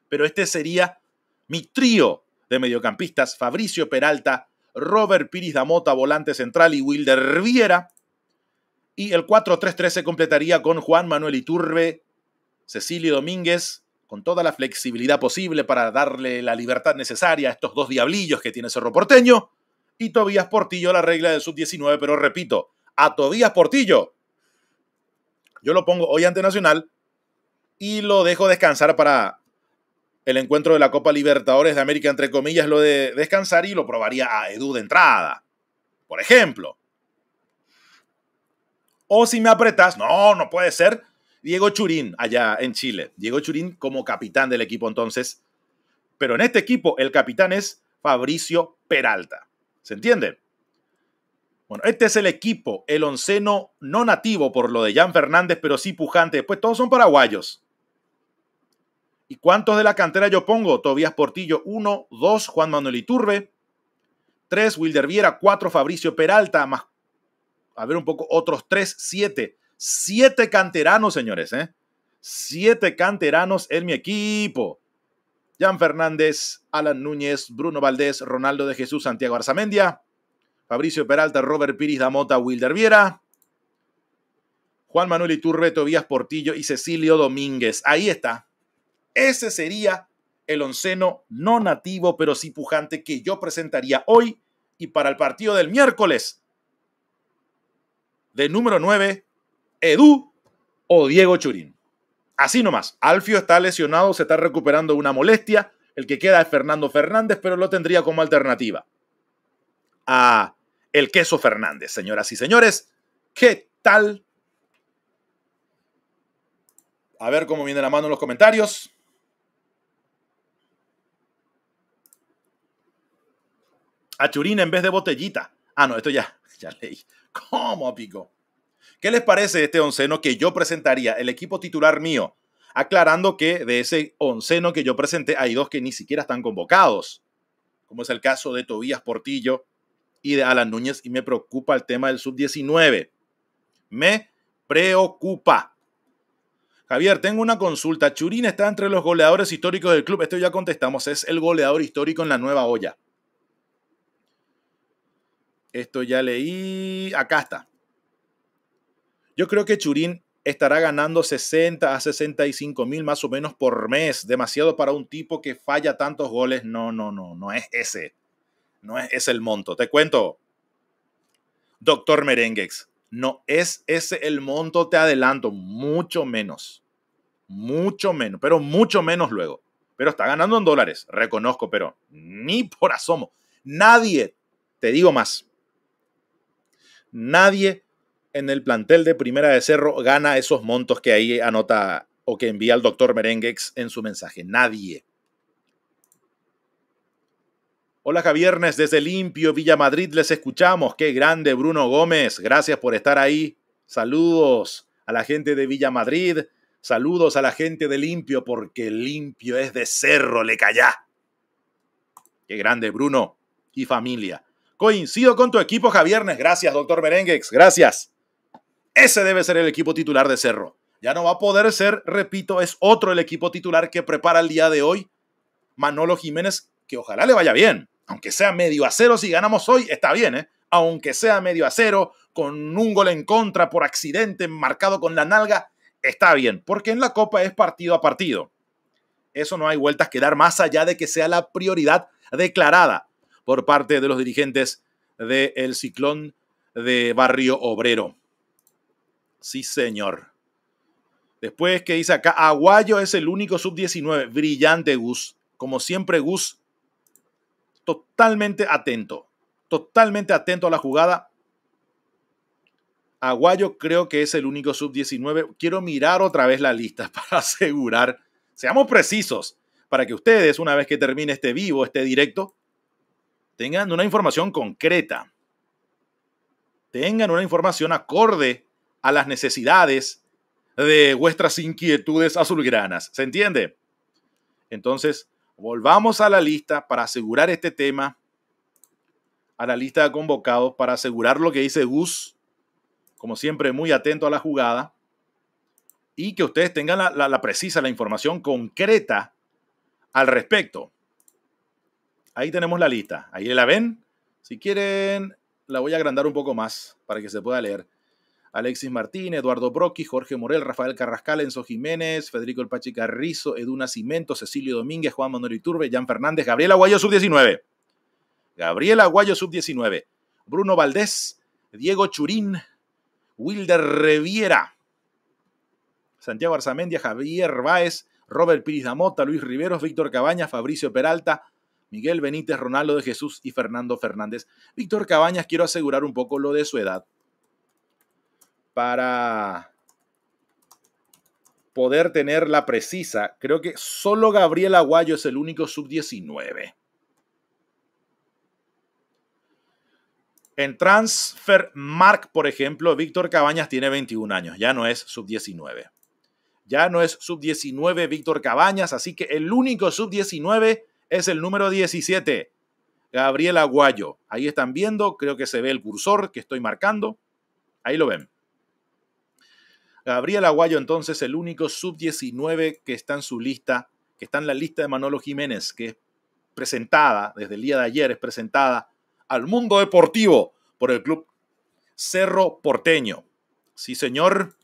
Pero este sería mi trío de mediocampistas, Fabricio Peralta, Robert Piris Damota, volante central y Wilder Riviera. Y el 4-3-3 se completaría con Juan Manuel Iturbe, Cecilio Domínguez, con toda la flexibilidad posible para darle la libertad necesaria a estos dos diablillos que tiene Cerro Porteño y Tobías Portillo la regla del sub-19, pero repito, a Tobías Portillo yo lo pongo hoy ante Nacional y lo dejo descansar para el encuentro de la Copa Libertadores de América, entre comillas, lo de descansar y lo probaría a Edu de entrada, por ejemplo. O si me apretas, no, no puede ser. Diego Churín allá en Chile. Diego Churín como capitán del equipo entonces. Pero en este equipo el capitán es Fabricio Peralta. ¿Se entiende? Bueno, este es el equipo, el onceno no nativo por lo de Jan Fernández, pero sí pujante. Después pues todos son paraguayos. ¿Y cuántos de la cantera yo pongo? Tobías Portillo, uno, dos, Juan Manuel Iturbe, tres, Wilder Viera, cuatro, Fabricio Peralta, más, a ver un poco, otros tres, siete. Siete canteranos, señores, ¿eh? Siete canteranos en mi equipo. Jan Fernández, Alan Núñez, Bruno Valdés, Ronaldo de Jesús, Santiago Arzamendia, Fabricio Peralta, Robert Piris Damota, Wilder Viera, Juan Manuel Iturbe, Tobías Portillo y Cecilio Domínguez. Ahí está. Ese sería el onceno no nativo, pero sí pujante que yo presentaría hoy y para el partido del miércoles. De número 9, Edu o Diego Churín. Así nomás, Alfio está lesionado, se está recuperando una molestia. El que queda es Fernando Fernández, pero lo tendría como alternativa. A el queso Fernández, señoras y señores. ¿Qué tal? A ver cómo viene la mano en los comentarios. A en vez de botellita. Ah, no, esto ya, ya leí. ¿Cómo, Pico? ¿Qué les parece este onceno que yo presentaría, el equipo titular mío? Aclarando que de ese onceno que yo presenté hay dos que ni siquiera están convocados, como es el caso de Tobías Portillo y de Alan Núñez, y me preocupa el tema del sub-19. Me preocupa. Javier, tengo una consulta. Churín está entre los goleadores históricos del club. Esto ya contestamos. Es el goleador histórico en la nueva olla. Esto ya leí. Acá está. Yo creo que Churín estará ganando 60 a 65 mil más o menos por mes. Demasiado para un tipo que falla tantos goles. No, no, no, no es ese. No es ese el monto. Te cuento, doctor Merenguex, no es ese el monto, te adelanto, mucho menos. Mucho menos, pero mucho menos luego. Pero está ganando en dólares, reconozco, pero ni por asomo. Nadie, te digo más, nadie en el plantel de primera de Cerro gana esos montos que ahí anota o que envía el doctor Merenguex en su mensaje. Nadie. Hola Javiernes, desde Limpio, Villa Madrid, les escuchamos. Qué grande Bruno Gómez, gracias por estar ahí. Saludos a la gente de Villa Madrid, saludos a la gente de Limpio, porque Limpio es de cerro, le callá. Qué grande Bruno y familia. Coincido con tu equipo Javiernes, gracias doctor Merenguex, gracias. Ese debe ser el equipo titular de Cerro. Ya no va a poder ser, repito, es otro el equipo titular que prepara el día de hoy Manolo Jiménez, que ojalá le vaya bien. Aunque sea medio a cero, si ganamos hoy, está bien, ¿eh? Aunque sea medio a cero, con un gol en contra por accidente marcado con la nalga, está bien, porque en la Copa es partido a partido. Eso no hay vueltas que dar más allá de que sea la prioridad declarada por parte de los dirigentes del Ciclón de Barrio Obrero. Sí, señor. Después que dice acá, Aguayo es el único sub-19. Brillante, Gus. Como siempre, Gus, totalmente atento. Totalmente atento a la jugada. Aguayo creo que es el único sub-19. Quiero mirar otra vez la lista para asegurar. Seamos precisos para que ustedes, una vez que termine este vivo, este directo, tengan una información concreta. Tengan una información acorde a las necesidades de vuestras inquietudes azulgranas. ¿Se entiende? Entonces, volvamos a la lista para asegurar este tema, a la lista de convocados, para asegurar lo que dice Gus, como siempre, muy atento a la jugada, y que ustedes tengan la, la precisa, la información concreta al respecto. Ahí tenemos la lista, ahí la ven. Si quieren, la voy a agrandar un poco más para que se pueda leer. Alexis Martín, Eduardo Broqui, Jorge Morel, Rafael Carrascal, Enzo Jiménez, Federico El Pachi Carrizo, Eduna Cimento, Cecilio Domínguez, Juan Manuel Iturbe, Jan Fernández, Gabriel Aguayo, sub-19. Gabriel Aguayo, sub-19. Bruno Valdés, Diego Churín, Wilder Reviera, Santiago Arzamendia, Javier Báez, Robert Piris Damota, Luis Riveros, Víctor Cabañas, Fabricio Peralta, Miguel Benítez, Ronaldo de Jesús y Fernando Fernández. Víctor Cabañas, quiero asegurar un poco lo de su edad para poder tener la precisa, creo que solo Gabriel Aguayo es el único sub-19. En Transfer Mark, por ejemplo, Víctor Cabañas tiene 21 años, ya no es sub-19. Ya no es sub-19 Víctor Cabañas, así que el único sub-19 es el número 17, Gabriel Aguayo. Ahí están viendo, creo que se ve el cursor que estoy marcando. Ahí lo ven. Gabriel Aguayo entonces el único sub-19 que está en su lista, que está en la lista de Manolo Jiménez, que es presentada desde el día de ayer, es presentada al mundo deportivo por el club Cerro Porteño. Sí, señor.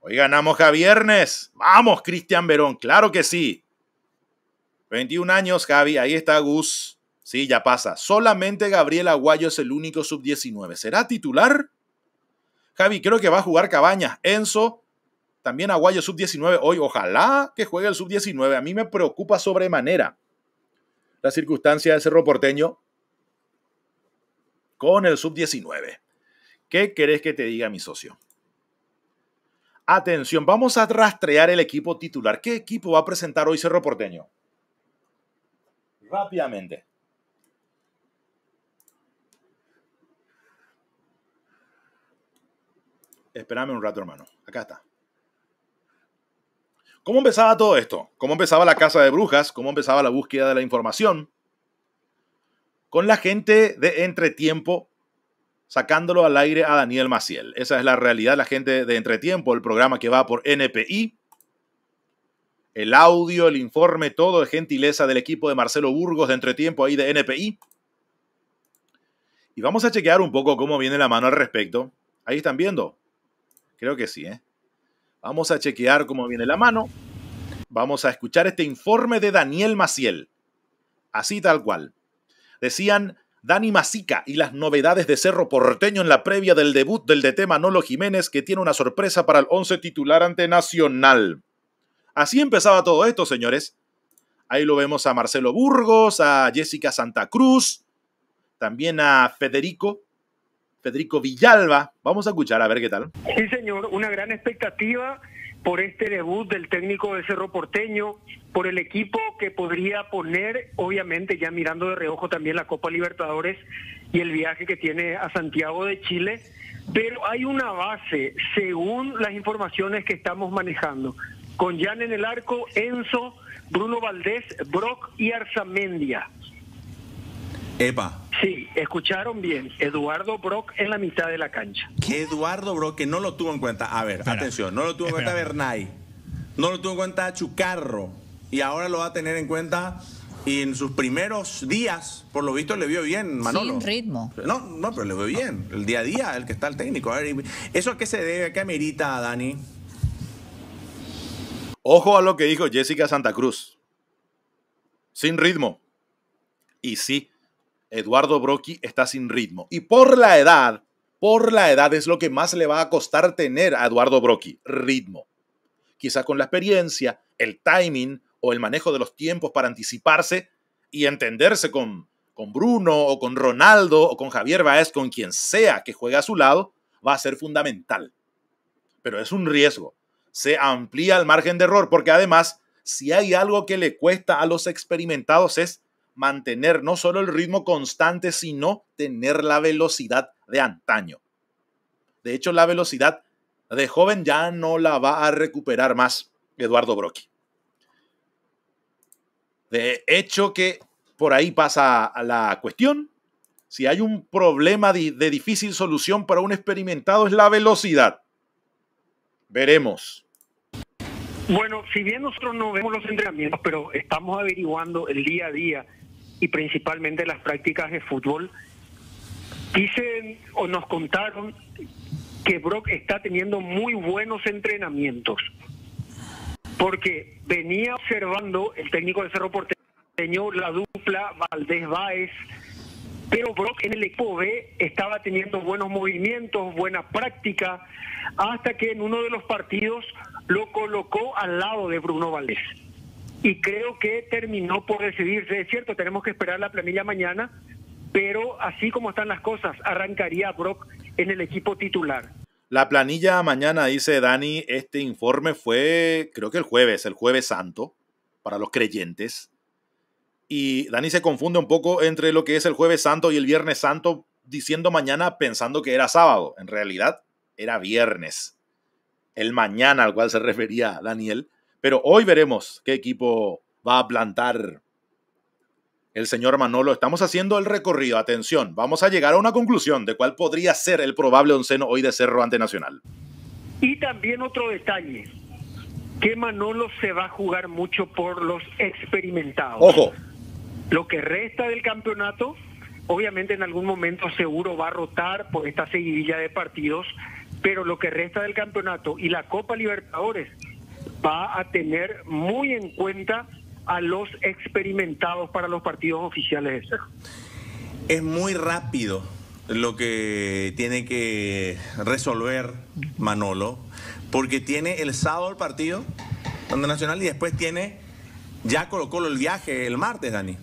Hoy ganamos a viernes. Vamos, Cristian Verón, claro que sí. 21 años, Javi, ahí está Gus. Sí, ya pasa. Solamente Gabriel Aguayo es el único sub-19. ¿Será titular? Javi, creo que va a jugar Cabañas. Enzo, también Aguayo sub-19 hoy. Ojalá que juegue el sub-19. A mí me preocupa sobremanera la circunstancia de Cerro Porteño con el sub-19. ¿Qué querés que te diga mi socio? Atención, vamos a rastrear el equipo titular. ¿Qué equipo va a presentar hoy Cerro Porteño? Rápidamente. Espérame un rato, hermano. Acá está. ¿Cómo empezaba todo esto? ¿Cómo empezaba la casa de brujas? ¿Cómo empezaba la búsqueda de la información? Con la gente de Entretiempo sacándolo al aire a Daniel Maciel. Esa es la realidad, la gente de Entretiempo, el programa que va por NPI. El audio, el informe, todo es gentileza del equipo de Marcelo Burgos de Entretiempo ahí de NPI. Y vamos a chequear un poco cómo viene la mano al respecto. Ahí están viendo. Creo que sí, ¿eh? Vamos a chequear cómo viene la mano. Vamos a escuchar este informe de Daniel Maciel. Así tal cual. Decían Dani Masica y las novedades de Cerro Porteño en la previa del debut del DT Manolo Jiménez, que tiene una sorpresa para el 11 titular ante Nacional. Así empezaba todo esto, señores. Ahí lo vemos a Marcelo Burgos, a Jessica Santa Cruz, también a Federico, Pedrico Villalba. Vamos a escuchar a ver qué tal. Sí, señor, una gran expectativa por este debut del técnico de Cerro Porteño, por el equipo que podría poner, obviamente ya mirando de reojo también la Copa Libertadores y el viaje que tiene a Santiago de Chile, pero hay una base, según las informaciones que estamos manejando, con Jan en el arco, Enzo, Bruno Valdés, Brock y Arzamendia. Epa. Sí, escucharon bien. Eduardo Brock en la mitad de la cancha. Que Eduardo Brock, que no lo tuvo en cuenta. A ver, atención, no lo tuvo en cuenta Bernay. No lo tuvo en cuenta Chucarro. Y ahora lo va a tener en cuenta. Y en sus primeros días, por lo visto, le vio bien Manolo. Sin ritmo. No, no, pero le vio bien. El día a día, el que está el técnico. ¿eso a qué se debe? ¿A qué amerita, Dani? Ojo a lo que dijo Jessica Santa Cruz. Sin ritmo. Y sí, Eduardo brocki está sin ritmo. Y por la edad, por la edad es lo que más le va a costar tener a Eduardo brocki ritmo. Quizás con la experiencia, el timing o el manejo de los tiempos para anticiparse y entenderse con, con Bruno o con Ronaldo o con Javier Baez, con quien sea que juegue a su lado, va a ser fundamental. Pero es un riesgo. Se amplía el margen de error porque además, si hay algo que le cuesta a los experimentados es mantener no solo el ritmo constante, sino tener la velocidad de antaño. De hecho, la velocidad de joven ya no la va a recuperar más Eduardo Brocchi. De hecho, que por ahí pasa la cuestión. Si hay un problema de difícil solución para un experimentado es la velocidad. Veremos. Bueno, si bien nosotros no vemos los entrenamientos, pero estamos averiguando el día a día y principalmente las prácticas de fútbol, dicen o nos contaron que Brock está teniendo muy buenos entrenamientos, porque venía observando el técnico de Cerro Porteño la dupla Valdés Báez, pero Brock en el equipo B estaba teniendo buenos movimientos, buena práctica, hasta que en uno de los partidos lo colocó al lado de Bruno Valdés y creo que terminó por decidirse. Es cierto, tenemos que esperar la planilla mañana, pero así como están las cosas, arrancaría Brock en el equipo titular. La planilla mañana, dice Dani, este informe fue, creo que el jueves, el jueves santo, para los creyentes. Y Dani se confunde un poco entre lo que es el jueves santo y el viernes santo, diciendo mañana pensando que era sábado. En realidad, era viernes. El mañana al cual se refería Daniel pero hoy veremos qué equipo va a plantar el señor Manolo. Estamos haciendo el recorrido. Atención, vamos a llegar a una conclusión de cuál podría ser el probable onceno hoy de Cerro ante Nacional. Y también otro detalle, que Manolo se va a jugar mucho por los experimentados. Ojo. Lo que resta del campeonato, obviamente en algún momento seguro va a rotar por esta seguidilla de partidos, pero lo que resta del campeonato y la Copa Libertadores va a tener muy en cuenta a los experimentados para los partidos oficiales de cerro. Es muy rápido lo que tiene que resolver Manolo, porque tiene el sábado el partido contra Nacional y después tiene ya colocó el viaje el martes, Dani.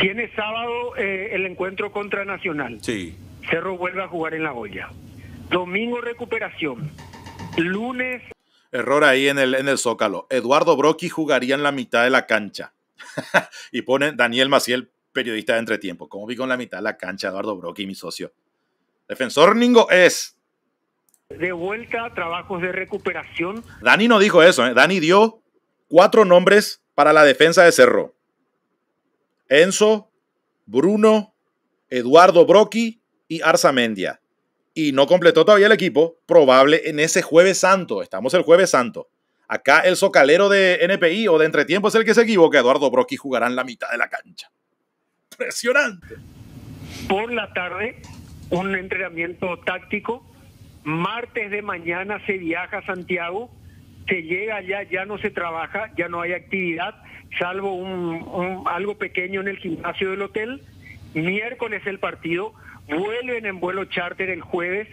Tiene sábado eh, el encuentro contra Nacional. Sí. Cerro vuelve a jugar en la olla. Domingo recuperación. Lunes Error ahí en el, en el Zócalo. Eduardo Brocky jugaría en la mitad de la cancha. y pone Daniel Maciel, periodista de entretiempo. ¿Cómo vi con la mitad de la cancha, Eduardo Brocky, mi socio. Defensor Ningo es. De vuelta, trabajos de recuperación. Dani no dijo eso, ¿eh? Dani dio cuatro nombres para la defensa de Cerro. Enzo, Bruno, Eduardo Brocky y Arzamendia y no completó todavía el equipo, probable en ese jueves santo. Estamos el jueves santo. Acá el socalero de NPI o de entretiempo es el que se equivoca. Eduardo broqui jugará en la mitad de la cancha. Impresionante. Por la tarde, un entrenamiento táctico. Martes de mañana se viaja a Santiago. Se llega allá, ya no se trabaja, ya no hay actividad, salvo un, algo pequeño en el gimnasio del hotel. Miércoles el partido vuelven en vuelo charter el jueves,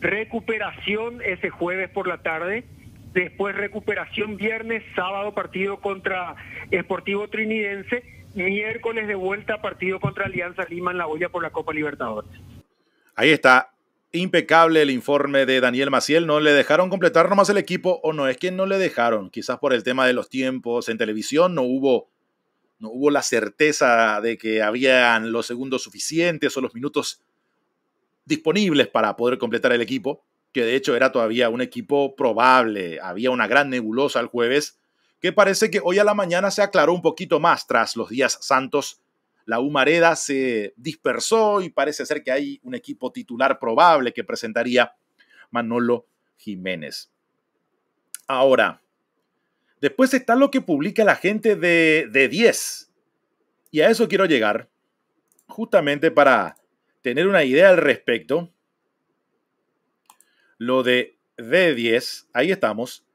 recuperación ese jueves por la tarde, después recuperación viernes, sábado partido contra Sportivo Trinidense, miércoles de vuelta partido contra Alianza Lima en la olla por la Copa Libertadores. Ahí está, impecable el informe de Daniel Maciel. No le dejaron completar nomás el equipo, o no es que no le dejaron, quizás por el tema de los tiempos en televisión, no hubo, no hubo la certeza de que habían los segundos suficientes o los minutos disponibles para poder completar el equipo, que de hecho era todavía un equipo probable. Había una gran nebulosa el jueves, que parece que hoy a la mañana se aclaró un poquito más tras los días santos. La humareda se dispersó y parece ser que hay un equipo titular probable que presentaría Manolo Jiménez. Ahora, después está lo que publica la gente de, de 10. Y a eso quiero llegar, justamente para tener una idea al respecto, lo de D10, ahí estamos.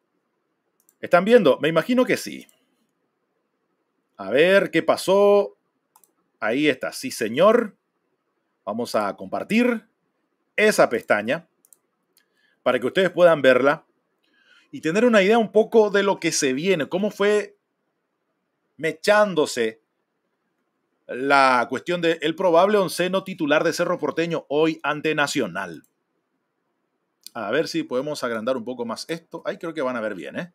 ¿Están viendo? Me imagino que sí. A ver qué pasó. Ahí está, sí señor. Vamos a compartir esa pestaña para que ustedes puedan verla y tener una idea un poco de lo que se viene, cómo fue mechándose la cuestión del el probable onceno titular de Cerro Porteño hoy ante Nacional. A ver si podemos agrandar un poco más esto. Ahí creo que van a ver bien, ¿eh?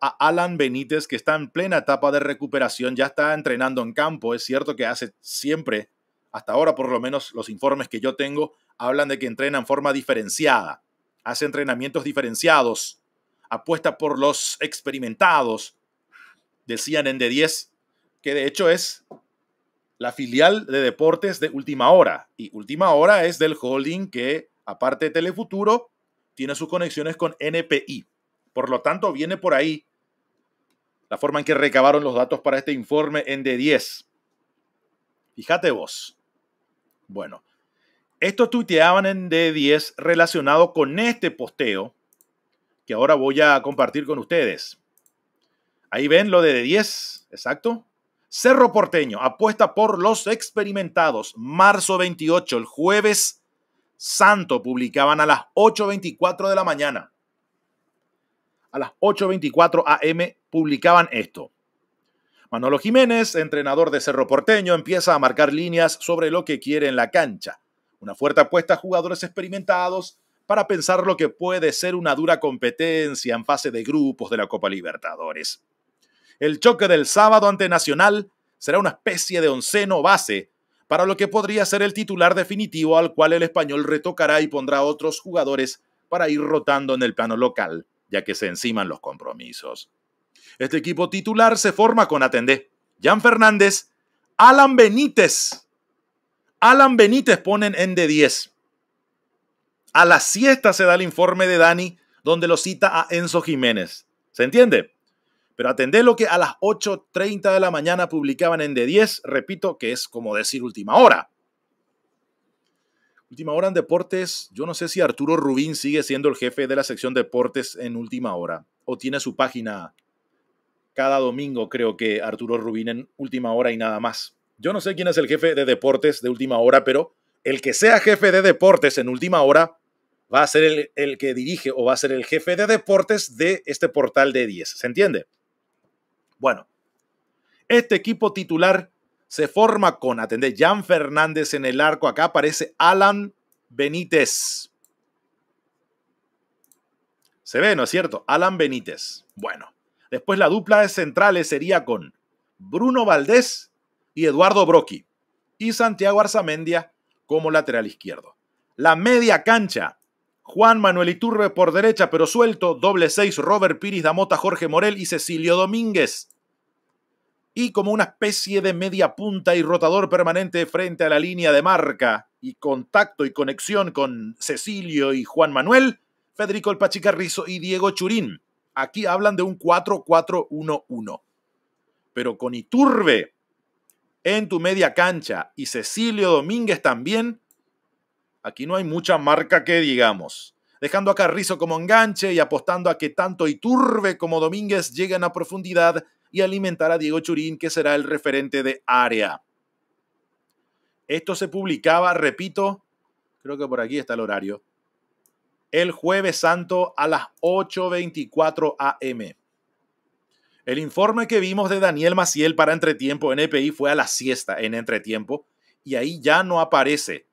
a Alan Benítez, que está en plena etapa de recuperación, ya está entrenando en campo. Es cierto que hace siempre, hasta ahora por lo menos los informes que yo tengo, hablan de que entrena en forma diferenciada. Hace entrenamientos diferenciados, apuesta por los experimentados. Decían en de 10 que de hecho es la filial de deportes de Última Hora. Y Última Hora es del holding que, aparte de Telefuturo, tiene sus conexiones con NPI. Por lo tanto, viene por ahí la forma en que recabaron los datos para este informe en D10. Fíjate vos. Bueno, esto tuiteaban en D10 relacionado con este posteo que ahora voy a compartir con ustedes. Ahí ven lo de D10, exacto. Cerro Porteño apuesta por los experimentados. Marzo 28, el jueves santo, publicaban a las 8.24 de la mañana. A las 8.24 am publicaban esto. Manolo Jiménez, entrenador de Cerro Porteño, empieza a marcar líneas sobre lo que quiere en la cancha. Una fuerte apuesta a jugadores experimentados para pensar lo que puede ser una dura competencia en fase de grupos de la Copa Libertadores. El choque del sábado ante Nacional será una especie de onceno base para lo que podría ser el titular definitivo al cual el español retocará y pondrá otros jugadores para ir rotando en el plano local, ya que se enciman los compromisos. Este equipo titular se forma con Atendé, Jan Fernández, Alan Benítez. Alan Benítez ponen en de 10. A la siesta se da el informe de Dani, donde lo cita a Enzo Jiménez. ¿Se entiende? Pero atendé lo que a las 8.30 de la mañana publicaban en de 10, repito que es como decir última hora. Última hora en deportes, yo no sé si Arturo Rubín sigue siendo el jefe de la sección deportes en última hora o tiene su página cada domingo, creo que Arturo Rubín en última hora y nada más. Yo no sé quién es el jefe de deportes de última hora, pero el que sea jefe de deportes en última hora va a ser el, el que dirige o va a ser el jefe de deportes de este portal de 10. ¿Se entiende? Bueno, este equipo titular se forma con, atendé, Jan Fernández en el arco. Acá aparece Alan Benítez. Se ve, ¿no es cierto? Alan Benítez. Bueno, después la dupla de centrales sería con Bruno Valdés y Eduardo Brocchi. Y Santiago Arzamendia como lateral izquierdo. La media cancha Juan Manuel Iturbe por derecha, pero suelto. Doble 6, Robert Piris, Damota, Jorge Morel y Cecilio Domínguez. Y como una especie de media punta y rotador permanente frente a la línea de marca y contacto y conexión con Cecilio y Juan Manuel, Federico El Pachicarrizo y Diego Churín. Aquí hablan de un 4-4-1-1. Pero con Iturbe en tu media cancha y Cecilio Domínguez también, Aquí no hay mucha marca que digamos. Dejando a Carrizo como enganche y apostando a que tanto Iturbe como Domínguez lleguen a profundidad y alimentar a Diego Churín, que será el referente de área. Esto se publicaba, repito, creo que por aquí está el horario, el jueves santo a las 8.24 am. El informe que vimos de Daniel Maciel para Entretiempo en EPI fue a la siesta en Entretiempo y ahí ya no aparece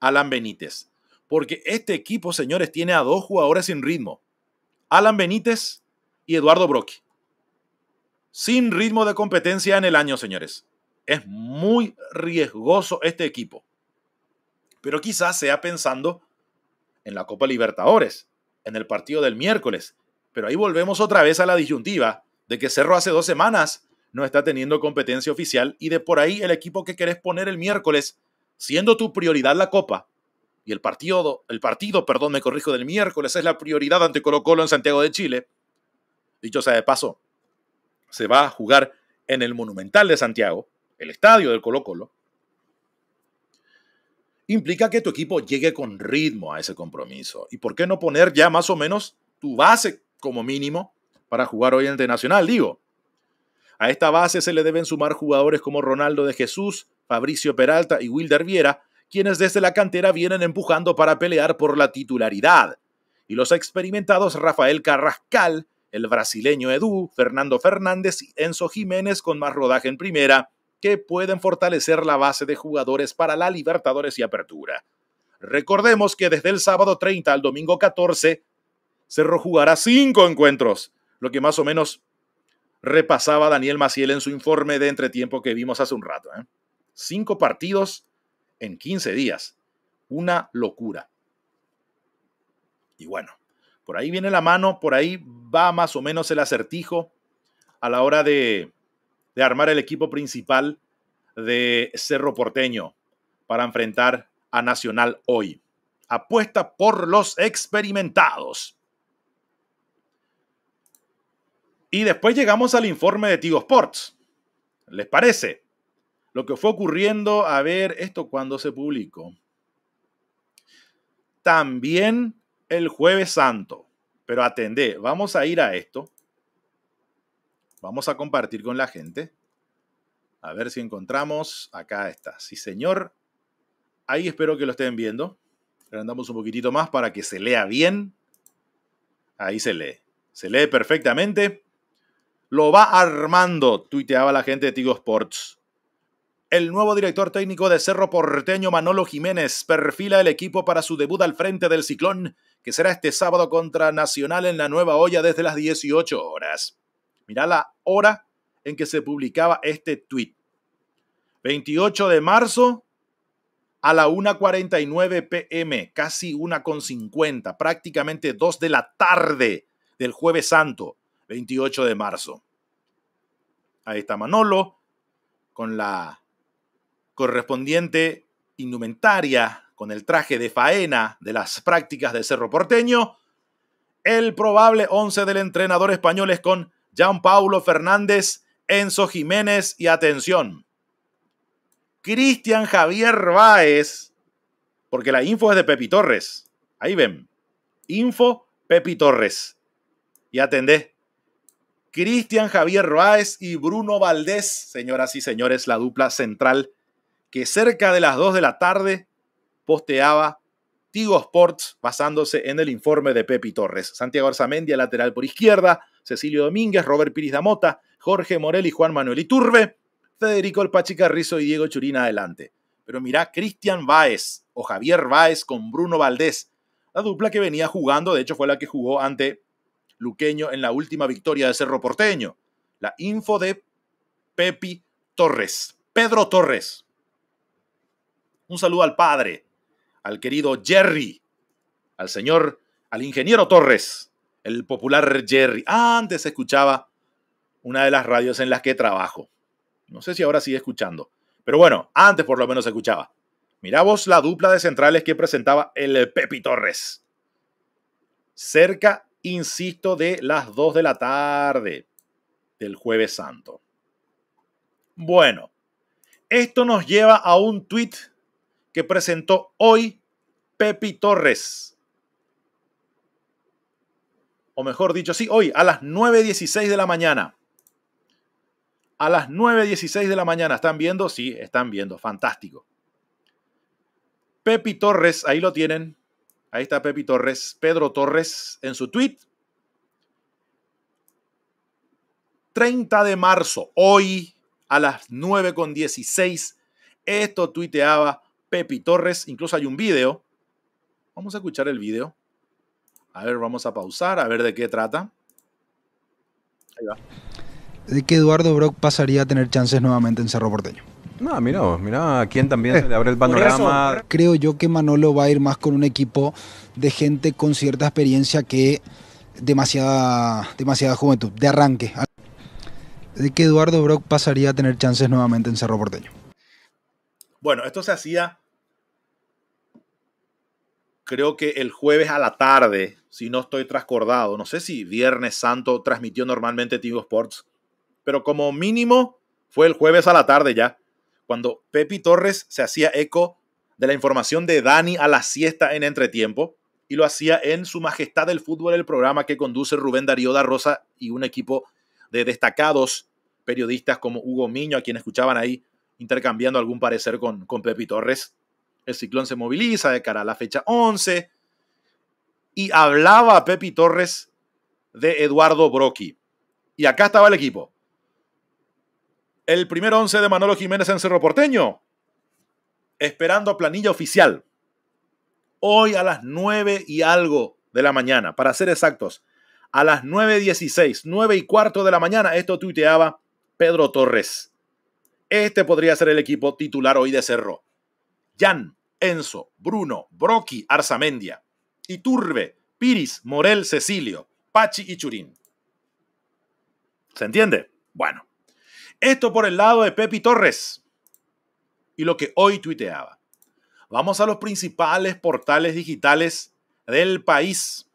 Alan Benítez. Porque este equipo, señores, tiene a dos jugadores sin ritmo. Alan Benítez y Eduardo Brock. Sin ritmo de competencia en el año, señores. Es muy riesgoso este equipo. Pero quizás sea pensando en la Copa Libertadores, en el partido del miércoles. Pero ahí volvemos otra vez a la disyuntiva de que Cerro hace dos semanas no está teniendo competencia oficial y de por ahí el equipo que querés poner el miércoles siendo tu prioridad la Copa y el partido, el partido, perdón, me corrijo, del miércoles es la prioridad ante Colo Colo en Santiago de Chile, dicho sea de paso, se va a jugar en el Monumental de Santiago, el estadio del Colo Colo, implica que tu equipo llegue con ritmo a ese compromiso. ¿Y por qué no poner ya más o menos tu base como mínimo para jugar hoy ante Nacional? Digo, a esta base se le deben sumar jugadores como Ronaldo de Jesús, Fabricio Peralta y Wilder Viera, quienes desde la cantera vienen empujando para pelear por la titularidad. Y los experimentados Rafael Carrascal, el brasileño Edu, Fernando Fernández y Enzo Jiménez con más rodaje en primera, que pueden fortalecer la base de jugadores para la Libertadores y Apertura. Recordemos que desde el sábado 30 al domingo 14, jugar jugará cinco encuentros, lo que más o menos repasaba Daniel Maciel en su informe de entretiempo que vimos hace un rato. ¿eh? Cinco partidos en 15 días. Una locura. Y bueno, por ahí viene la mano, por ahí va más o menos el acertijo a la hora de, de armar el equipo principal de Cerro Porteño para enfrentar a Nacional hoy. Apuesta por los experimentados. Y después llegamos al informe de Tigo Sports. ¿Les parece? lo que fue ocurriendo, a ver, esto cuando se publicó. También el jueves santo, pero atendé, vamos a ir a esto. Vamos a compartir con la gente. A ver si encontramos. Acá está. Sí, señor. Ahí espero que lo estén viendo. Andamos un poquitito más para que se lea bien. Ahí se lee. Se lee perfectamente. Lo va armando, tuiteaba la gente de Tigo Sports. El nuevo director técnico de Cerro Porteño, Manolo Jiménez, perfila el equipo para su debut al frente del Ciclón, que será este sábado contra Nacional en la Nueva Olla desde las 18 horas. Mirá la hora en que se publicaba este tweet. 28 de marzo a la 1.49 pm, casi 1.50, prácticamente 2 de la tarde del jueves santo, 28 de marzo. Ahí está Manolo con la correspondiente indumentaria con el traje de faena de las prácticas de Cerro Porteño, el probable 11 del entrenador español es con Jean Paulo Fernández, Enzo Jiménez y atención, Cristian Javier Báez, porque la info es de Pepi Torres. Ahí ven, info Pepi Torres. Y atendé. Cristian Javier Báez y Bruno Valdés, señoras y señores, la dupla central que cerca de las 2 de la tarde posteaba Tigo Sports basándose en el informe de Pepi Torres. Santiago a lateral por izquierda, Cecilio Domínguez, Robert Piris Damota, Jorge Morel y Juan Manuel Iturbe, Federico El Pachicarrizo y Diego Churina adelante. Pero mirá, Cristian Báez o Javier Báez con Bruno Valdés, la dupla que venía jugando, de hecho fue la que jugó ante Luqueño en la última victoria de Cerro Porteño. La info de Pepi Torres, Pedro Torres, un saludo al padre, al querido Jerry, al señor, al ingeniero Torres, el popular Jerry. Antes escuchaba una de las radios en las que trabajo. No sé si ahora sigue escuchando, pero bueno, antes por lo menos escuchaba. Mirá vos la dupla de centrales que presentaba el Pepi Torres. Cerca, insisto, de las 2 de la tarde del jueves santo. Bueno, esto nos lleva a un tuit que presentó hoy Pepi Torres. O mejor dicho, sí, hoy a las 9.16 de la mañana. A las 9.16 de la mañana. ¿Están viendo? Sí, están viendo. Fantástico. Pepi Torres, ahí lo tienen. Ahí está Pepi Torres, Pedro Torres en su tweet. 30 de marzo, hoy a las 9.16, esto tuiteaba Pepi Torres. Incluso hay un video. Vamos a escuchar el video. A ver, vamos a pausar, a ver de qué trata. Ahí va. ¿De que Eduardo Brock pasaría a tener chances nuevamente en Cerro Porteño? No, mira, mira a quién también le abre el panorama. creo yo que Manolo va a ir más con un equipo de gente con cierta experiencia que demasiada, demasiada juventud, de arranque. ¿De que Eduardo Brock pasaría a tener chances nuevamente en Cerro Porteño? Bueno, esto se hacía creo que el jueves a la tarde, si no estoy trascordado. No sé si Viernes Santo transmitió normalmente Tigo Sports, pero como mínimo fue el jueves a la tarde ya, cuando Pepi Torres se hacía eco de la información de Dani a la siesta en entretiempo y lo hacía en Su Majestad del Fútbol, el programa que conduce Rubén Darío da Rosa y un equipo de destacados periodistas como Hugo Miño, a quien escuchaban ahí, intercambiando algún parecer con, con Pepi Torres. El ciclón se moviliza de cara a la fecha 11 y hablaba a Pepi Torres de Eduardo Broqui Y acá estaba el equipo. El primer 11 de Manolo Jiménez en Cerro Porteño, esperando planilla oficial. Hoy a las 9 y algo de la mañana, para ser exactos, a las 9.16, 9 y cuarto de la mañana, esto tuiteaba Pedro Torres. Este podría ser el equipo titular hoy de Cerro. Jan, Enzo, Bruno, Brocky, Arzamendia, Iturbe, Piris, Morel, Cecilio, Pachi y Churín. ¿Se entiende? Bueno, esto por el lado de Pepi Torres y lo que hoy tuiteaba. Vamos a los principales portales digitales del país.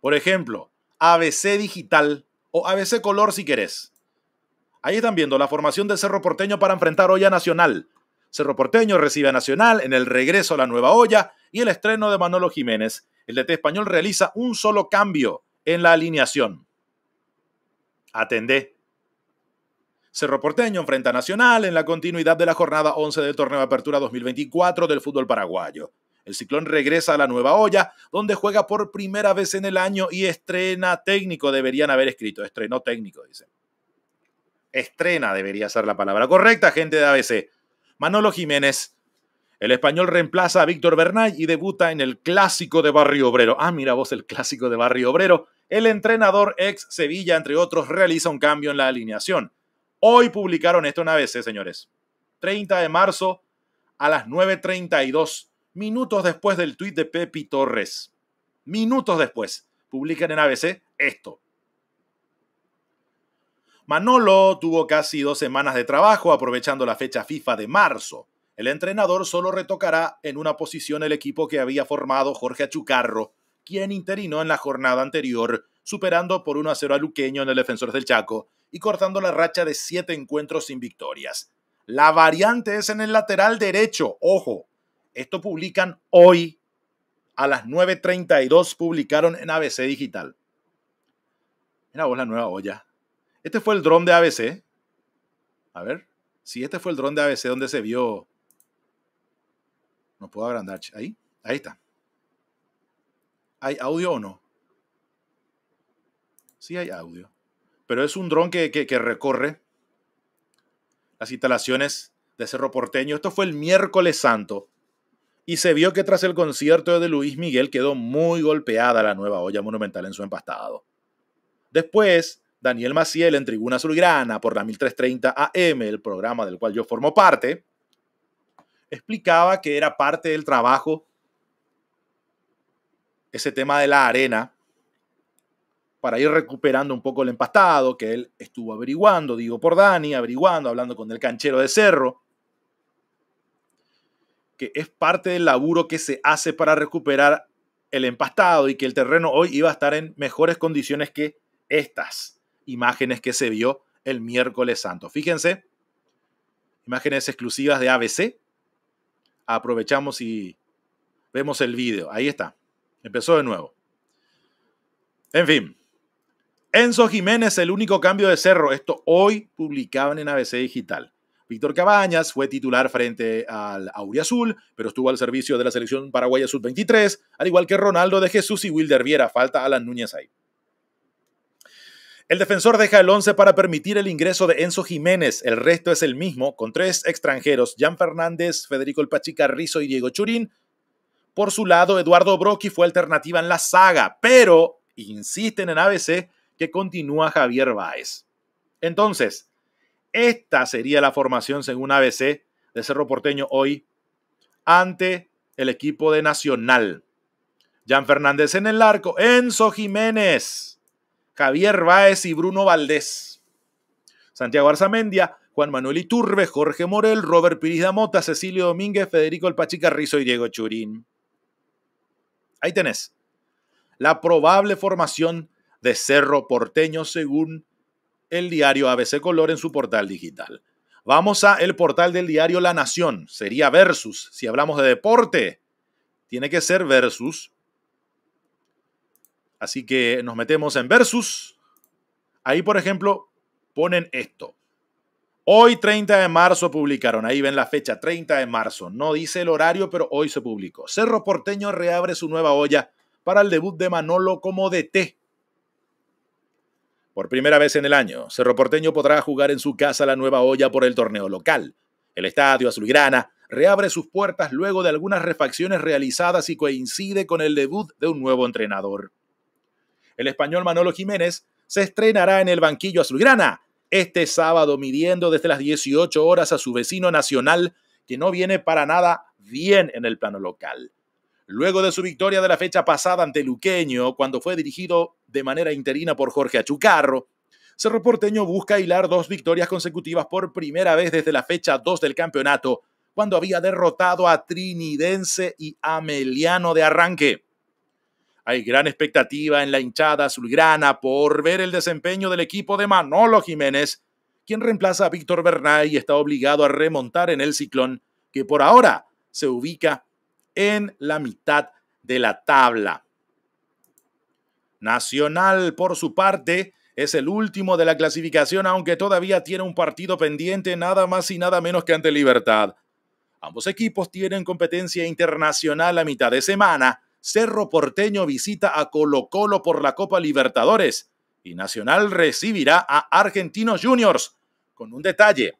Por ejemplo, ABC Digital o ABC Color si querés. Ahí están viendo la formación de Cerro Porteño para enfrentar Olla Nacional. Cerro Porteño recibe a Nacional en el regreso a la nueva olla y el estreno de Manolo Jiménez. El DT español realiza un solo cambio en la alineación. Atendé. Cerro Porteño enfrenta a Nacional en la continuidad de la jornada 11 del torneo de apertura 2024 del fútbol paraguayo. El ciclón regresa a la nueva olla, donde juega por primera vez en el año y estrena técnico. Deberían haber escrito, Estreno técnico, dicen. Estrena debería ser la palabra correcta, gente de ABC. Manolo Jiménez. El español reemplaza a Víctor Bernay y debuta en el Clásico de Barrio Obrero. Ah, mira vos, el Clásico de Barrio Obrero. El entrenador ex Sevilla, entre otros, realiza un cambio en la alineación. Hoy publicaron esto en ABC, señores. 30 de marzo a las 9.32, minutos después del tuit de Pepi Torres. Minutos después, publican en ABC esto. Manolo tuvo casi dos semanas de trabajo aprovechando la fecha FIFA de marzo. El entrenador solo retocará en una posición el equipo que había formado Jorge Achucarro, quien interinó en la jornada anterior, superando por 1 a 0 a Luqueño en el Defensor del Chaco y cortando la racha de siete encuentros sin victorias. La variante es en el lateral derecho, ojo. Esto publican hoy a las 9.32, publicaron en ABC Digital. Mira vos la nueva olla. Este fue el dron de ABC. A ver. si este fue el dron de ABC donde se vio. No puedo agrandar. Ahí. Ahí está. ¿Hay audio o no? Sí hay audio. Pero es un dron que, que recorre las instalaciones de Cerro Porteño. Esto fue el miércoles santo. Y se vio que tras el concierto de Luis Miguel quedó muy golpeada la nueva olla monumental en su empastado. Después, Daniel Maciel en Tribuna Azulgrana por la 1330 AM, el programa del cual yo formo parte, explicaba que era parte del trabajo ese tema de la arena para ir recuperando un poco el empastado que él estuvo averiguando, digo por Dani, averiguando, hablando con el canchero de cerro, que es parte del laburo que se hace para recuperar el empastado y que el terreno hoy iba a estar en mejores condiciones que estas imágenes que se vio el miércoles santo. Fíjense, imágenes exclusivas de ABC. Aprovechamos y vemos el video. Ahí está. Empezó de nuevo. En fin. Enzo Jiménez, el único cambio de cerro. Esto hoy publicaban en ABC Digital. Víctor Cabañas fue titular frente al Auriazul, pero estuvo al servicio de la selección paraguaya sub-23, al igual que Ronaldo de Jesús y Wilder Viera. Falta las Núñez ahí. El defensor deja el 11 para permitir el ingreso de Enzo Jiménez. El resto es el mismo, con tres extranjeros, Jan Fernández, Federico El Pachica, Rizzo y Diego Churín. Por su lado, Eduardo Brocchi fue alternativa en la saga, pero insisten en ABC que continúa Javier Báez. Entonces, esta sería la formación según ABC de Cerro Porteño hoy ante el equipo de Nacional. Jan Fernández en el arco, Enzo Jiménez, Javier Báez y Bruno Valdés. Santiago Arzamendia, Juan Manuel Iturbe, Jorge Morel, Robert Piris Mota, Cecilio Domínguez, Federico El Pachica y Diego Churín. Ahí tenés. La probable formación de Cerro Porteño según el diario ABC Color en su portal digital. Vamos a el portal del diario La Nación. Sería versus. Si hablamos de deporte, tiene que ser versus Así que nos metemos en versus. Ahí, por ejemplo, ponen esto. Hoy 30 de marzo publicaron, ahí ven la fecha, 30 de marzo. No dice el horario, pero hoy se publicó. Cerro Porteño reabre su nueva olla para el debut de Manolo como DT. Por primera vez en el año, Cerro Porteño podrá jugar en su casa la nueva olla por el torneo local. El estadio azulgrana reabre sus puertas luego de algunas refacciones realizadas y coincide con el debut de un nuevo entrenador el español Manolo Jiménez se estrenará en el banquillo azulgrana este sábado, midiendo desde las 18 horas a su vecino nacional, que no viene para nada bien en el plano local. Luego de su victoria de la fecha pasada ante Luqueño, cuando fue dirigido de manera interina por Jorge Achucarro, Cerro Porteño busca hilar dos victorias consecutivas por primera vez desde la fecha 2 del campeonato, cuando había derrotado a Trinidense y Ameliano de arranque. Hay gran expectativa en la hinchada azulgrana por ver el desempeño del equipo de Manolo Jiménez, quien reemplaza a Víctor Bernay y está obligado a remontar en el ciclón, que por ahora se ubica en la mitad de la tabla. Nacional, por su parte, es el último de la clasificación, aunque todavía tiene un partido pendiente, nada más y nada menos que ante Libertad. Ambos equipos tienen competencia internacional a mitad de semana Cerro Porteño visita a Colo Colo por la Copa Libertadores y Nacional recibirá a Argentinos Juniors, con un detalle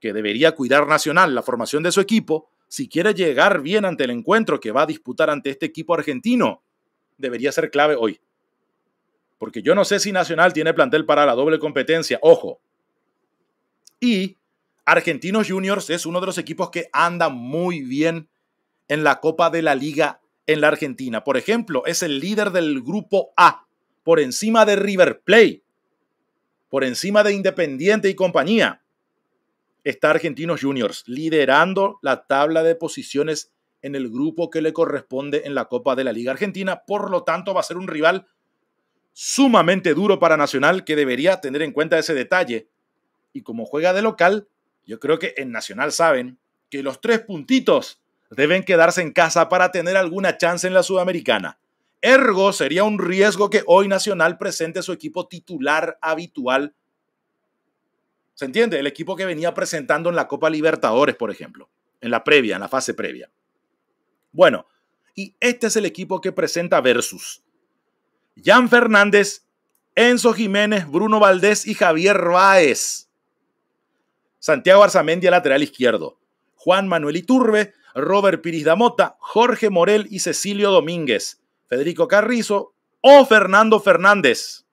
que debería cuidar Nacional la formación de su equipo si quiere llegar bien ante el encuentro que va a disputar ante este equipo argentino. Debería ser clave hoy. Porque yo no sé si Nacional tiene plantel para la doble competencia, ojo. Y Argentinos Juniors es uno de los equipos que anda muy bien en la Copa de la Liga en la Argentina. Por ejemplo, es el líder del grupo A, por encima de River Plate, por encima de Independiente y compañía. Está Argentinos Juniors liderando la tabla de posiciones en el grupo que le corresponde en la Copa de la Liga Argentina. Por lo tanto, va a ser un rival sumamente duro para Nacional que debería tener en cuenta ese detalle. Y como juega de local, yo creo que en Nacional saben que los tres puntitos deben quedarse en casa para tener alguna chance en la Sudamericana. Ergo, sería un riesgo que hoy Nacional presente su equipo titular habitual. ¿Se entiende? El equipo que venía presentando en la Copa Libertadores, por ejemplo, en la previa, en la fase previa. Bueno, y este es el equipo que presenta versus Jan Fernández, Enzo Jiménez, Bruno Valdés y Javier Báez. Santiago Arzamendi, lateral izquierdo. Juan Manuel Iturbe, Robert Piris Damota, Jorge Morel y Cecilio Domínguez, Federico Carrizo o Fernando Fernández.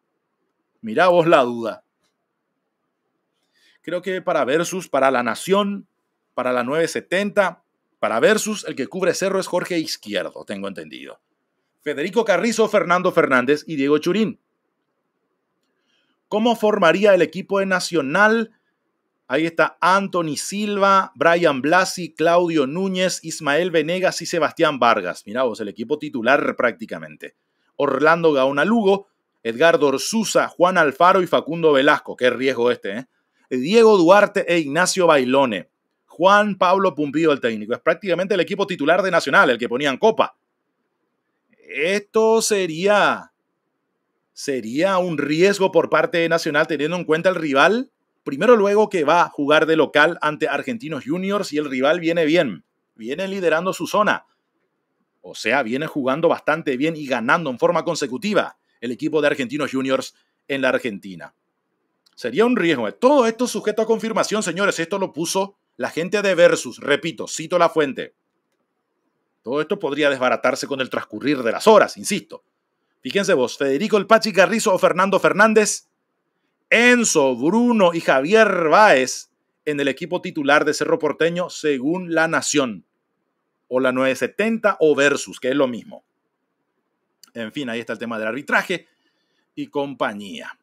Mirá vos la duda. Creo que para Versus, para La Nación, para la 970, para Versus, el que cubre cerro es Jorge Izquierdo, tengo entendido. Federico Carrizo, Fernando Fernández y Diego Churín. ¿Cómo formaría el equipo de Nacional? Ahí está Anthony Silva, Brian Blasi, Claudio Núñez, Ismael Venegas y Sebastián Vargas. Mirá vos, el equipo titular prácticamente. Orlando Gaona Lugo, Edgardo Orsusa, Juan Alfaro y Facundo Velasco. Qué riesgo este, ¿eh? Diego Duarte e Ignacio Bailone. Juan Pablo Pumpido, el técnico. Es prácticamente el equipo titular de Nacional, el que ponían copa. Esto sería. Sería un riesgo por parte de Nacional, teniendo en cuenta el rival Primero luego que va a jugar de local ante Argentinos Juniors y el rival viene bien, viene liderando su zona. O sea, viene jugando bastante bien y ganando en forma consecutiva el equipo de Argentinos Juniors en la Argentina. Sería un riesgo. Todo esto sujeto a confirmación, señores. Esto lo puso la gente de Versus. Repito, cito la fuente. Todo esto podría desbaratarse con el transcurrir de las horas, insisto. Fíjense vos, Federico El Pachi Carrizo o Fernando Fernández Enzo, Bruno y Javier váez en el equipo titular de Cerro Porteño según La Nación, o la 970 o Versus, que es lo mismo. En fin, ahí está el tema del arbitraje y compañía.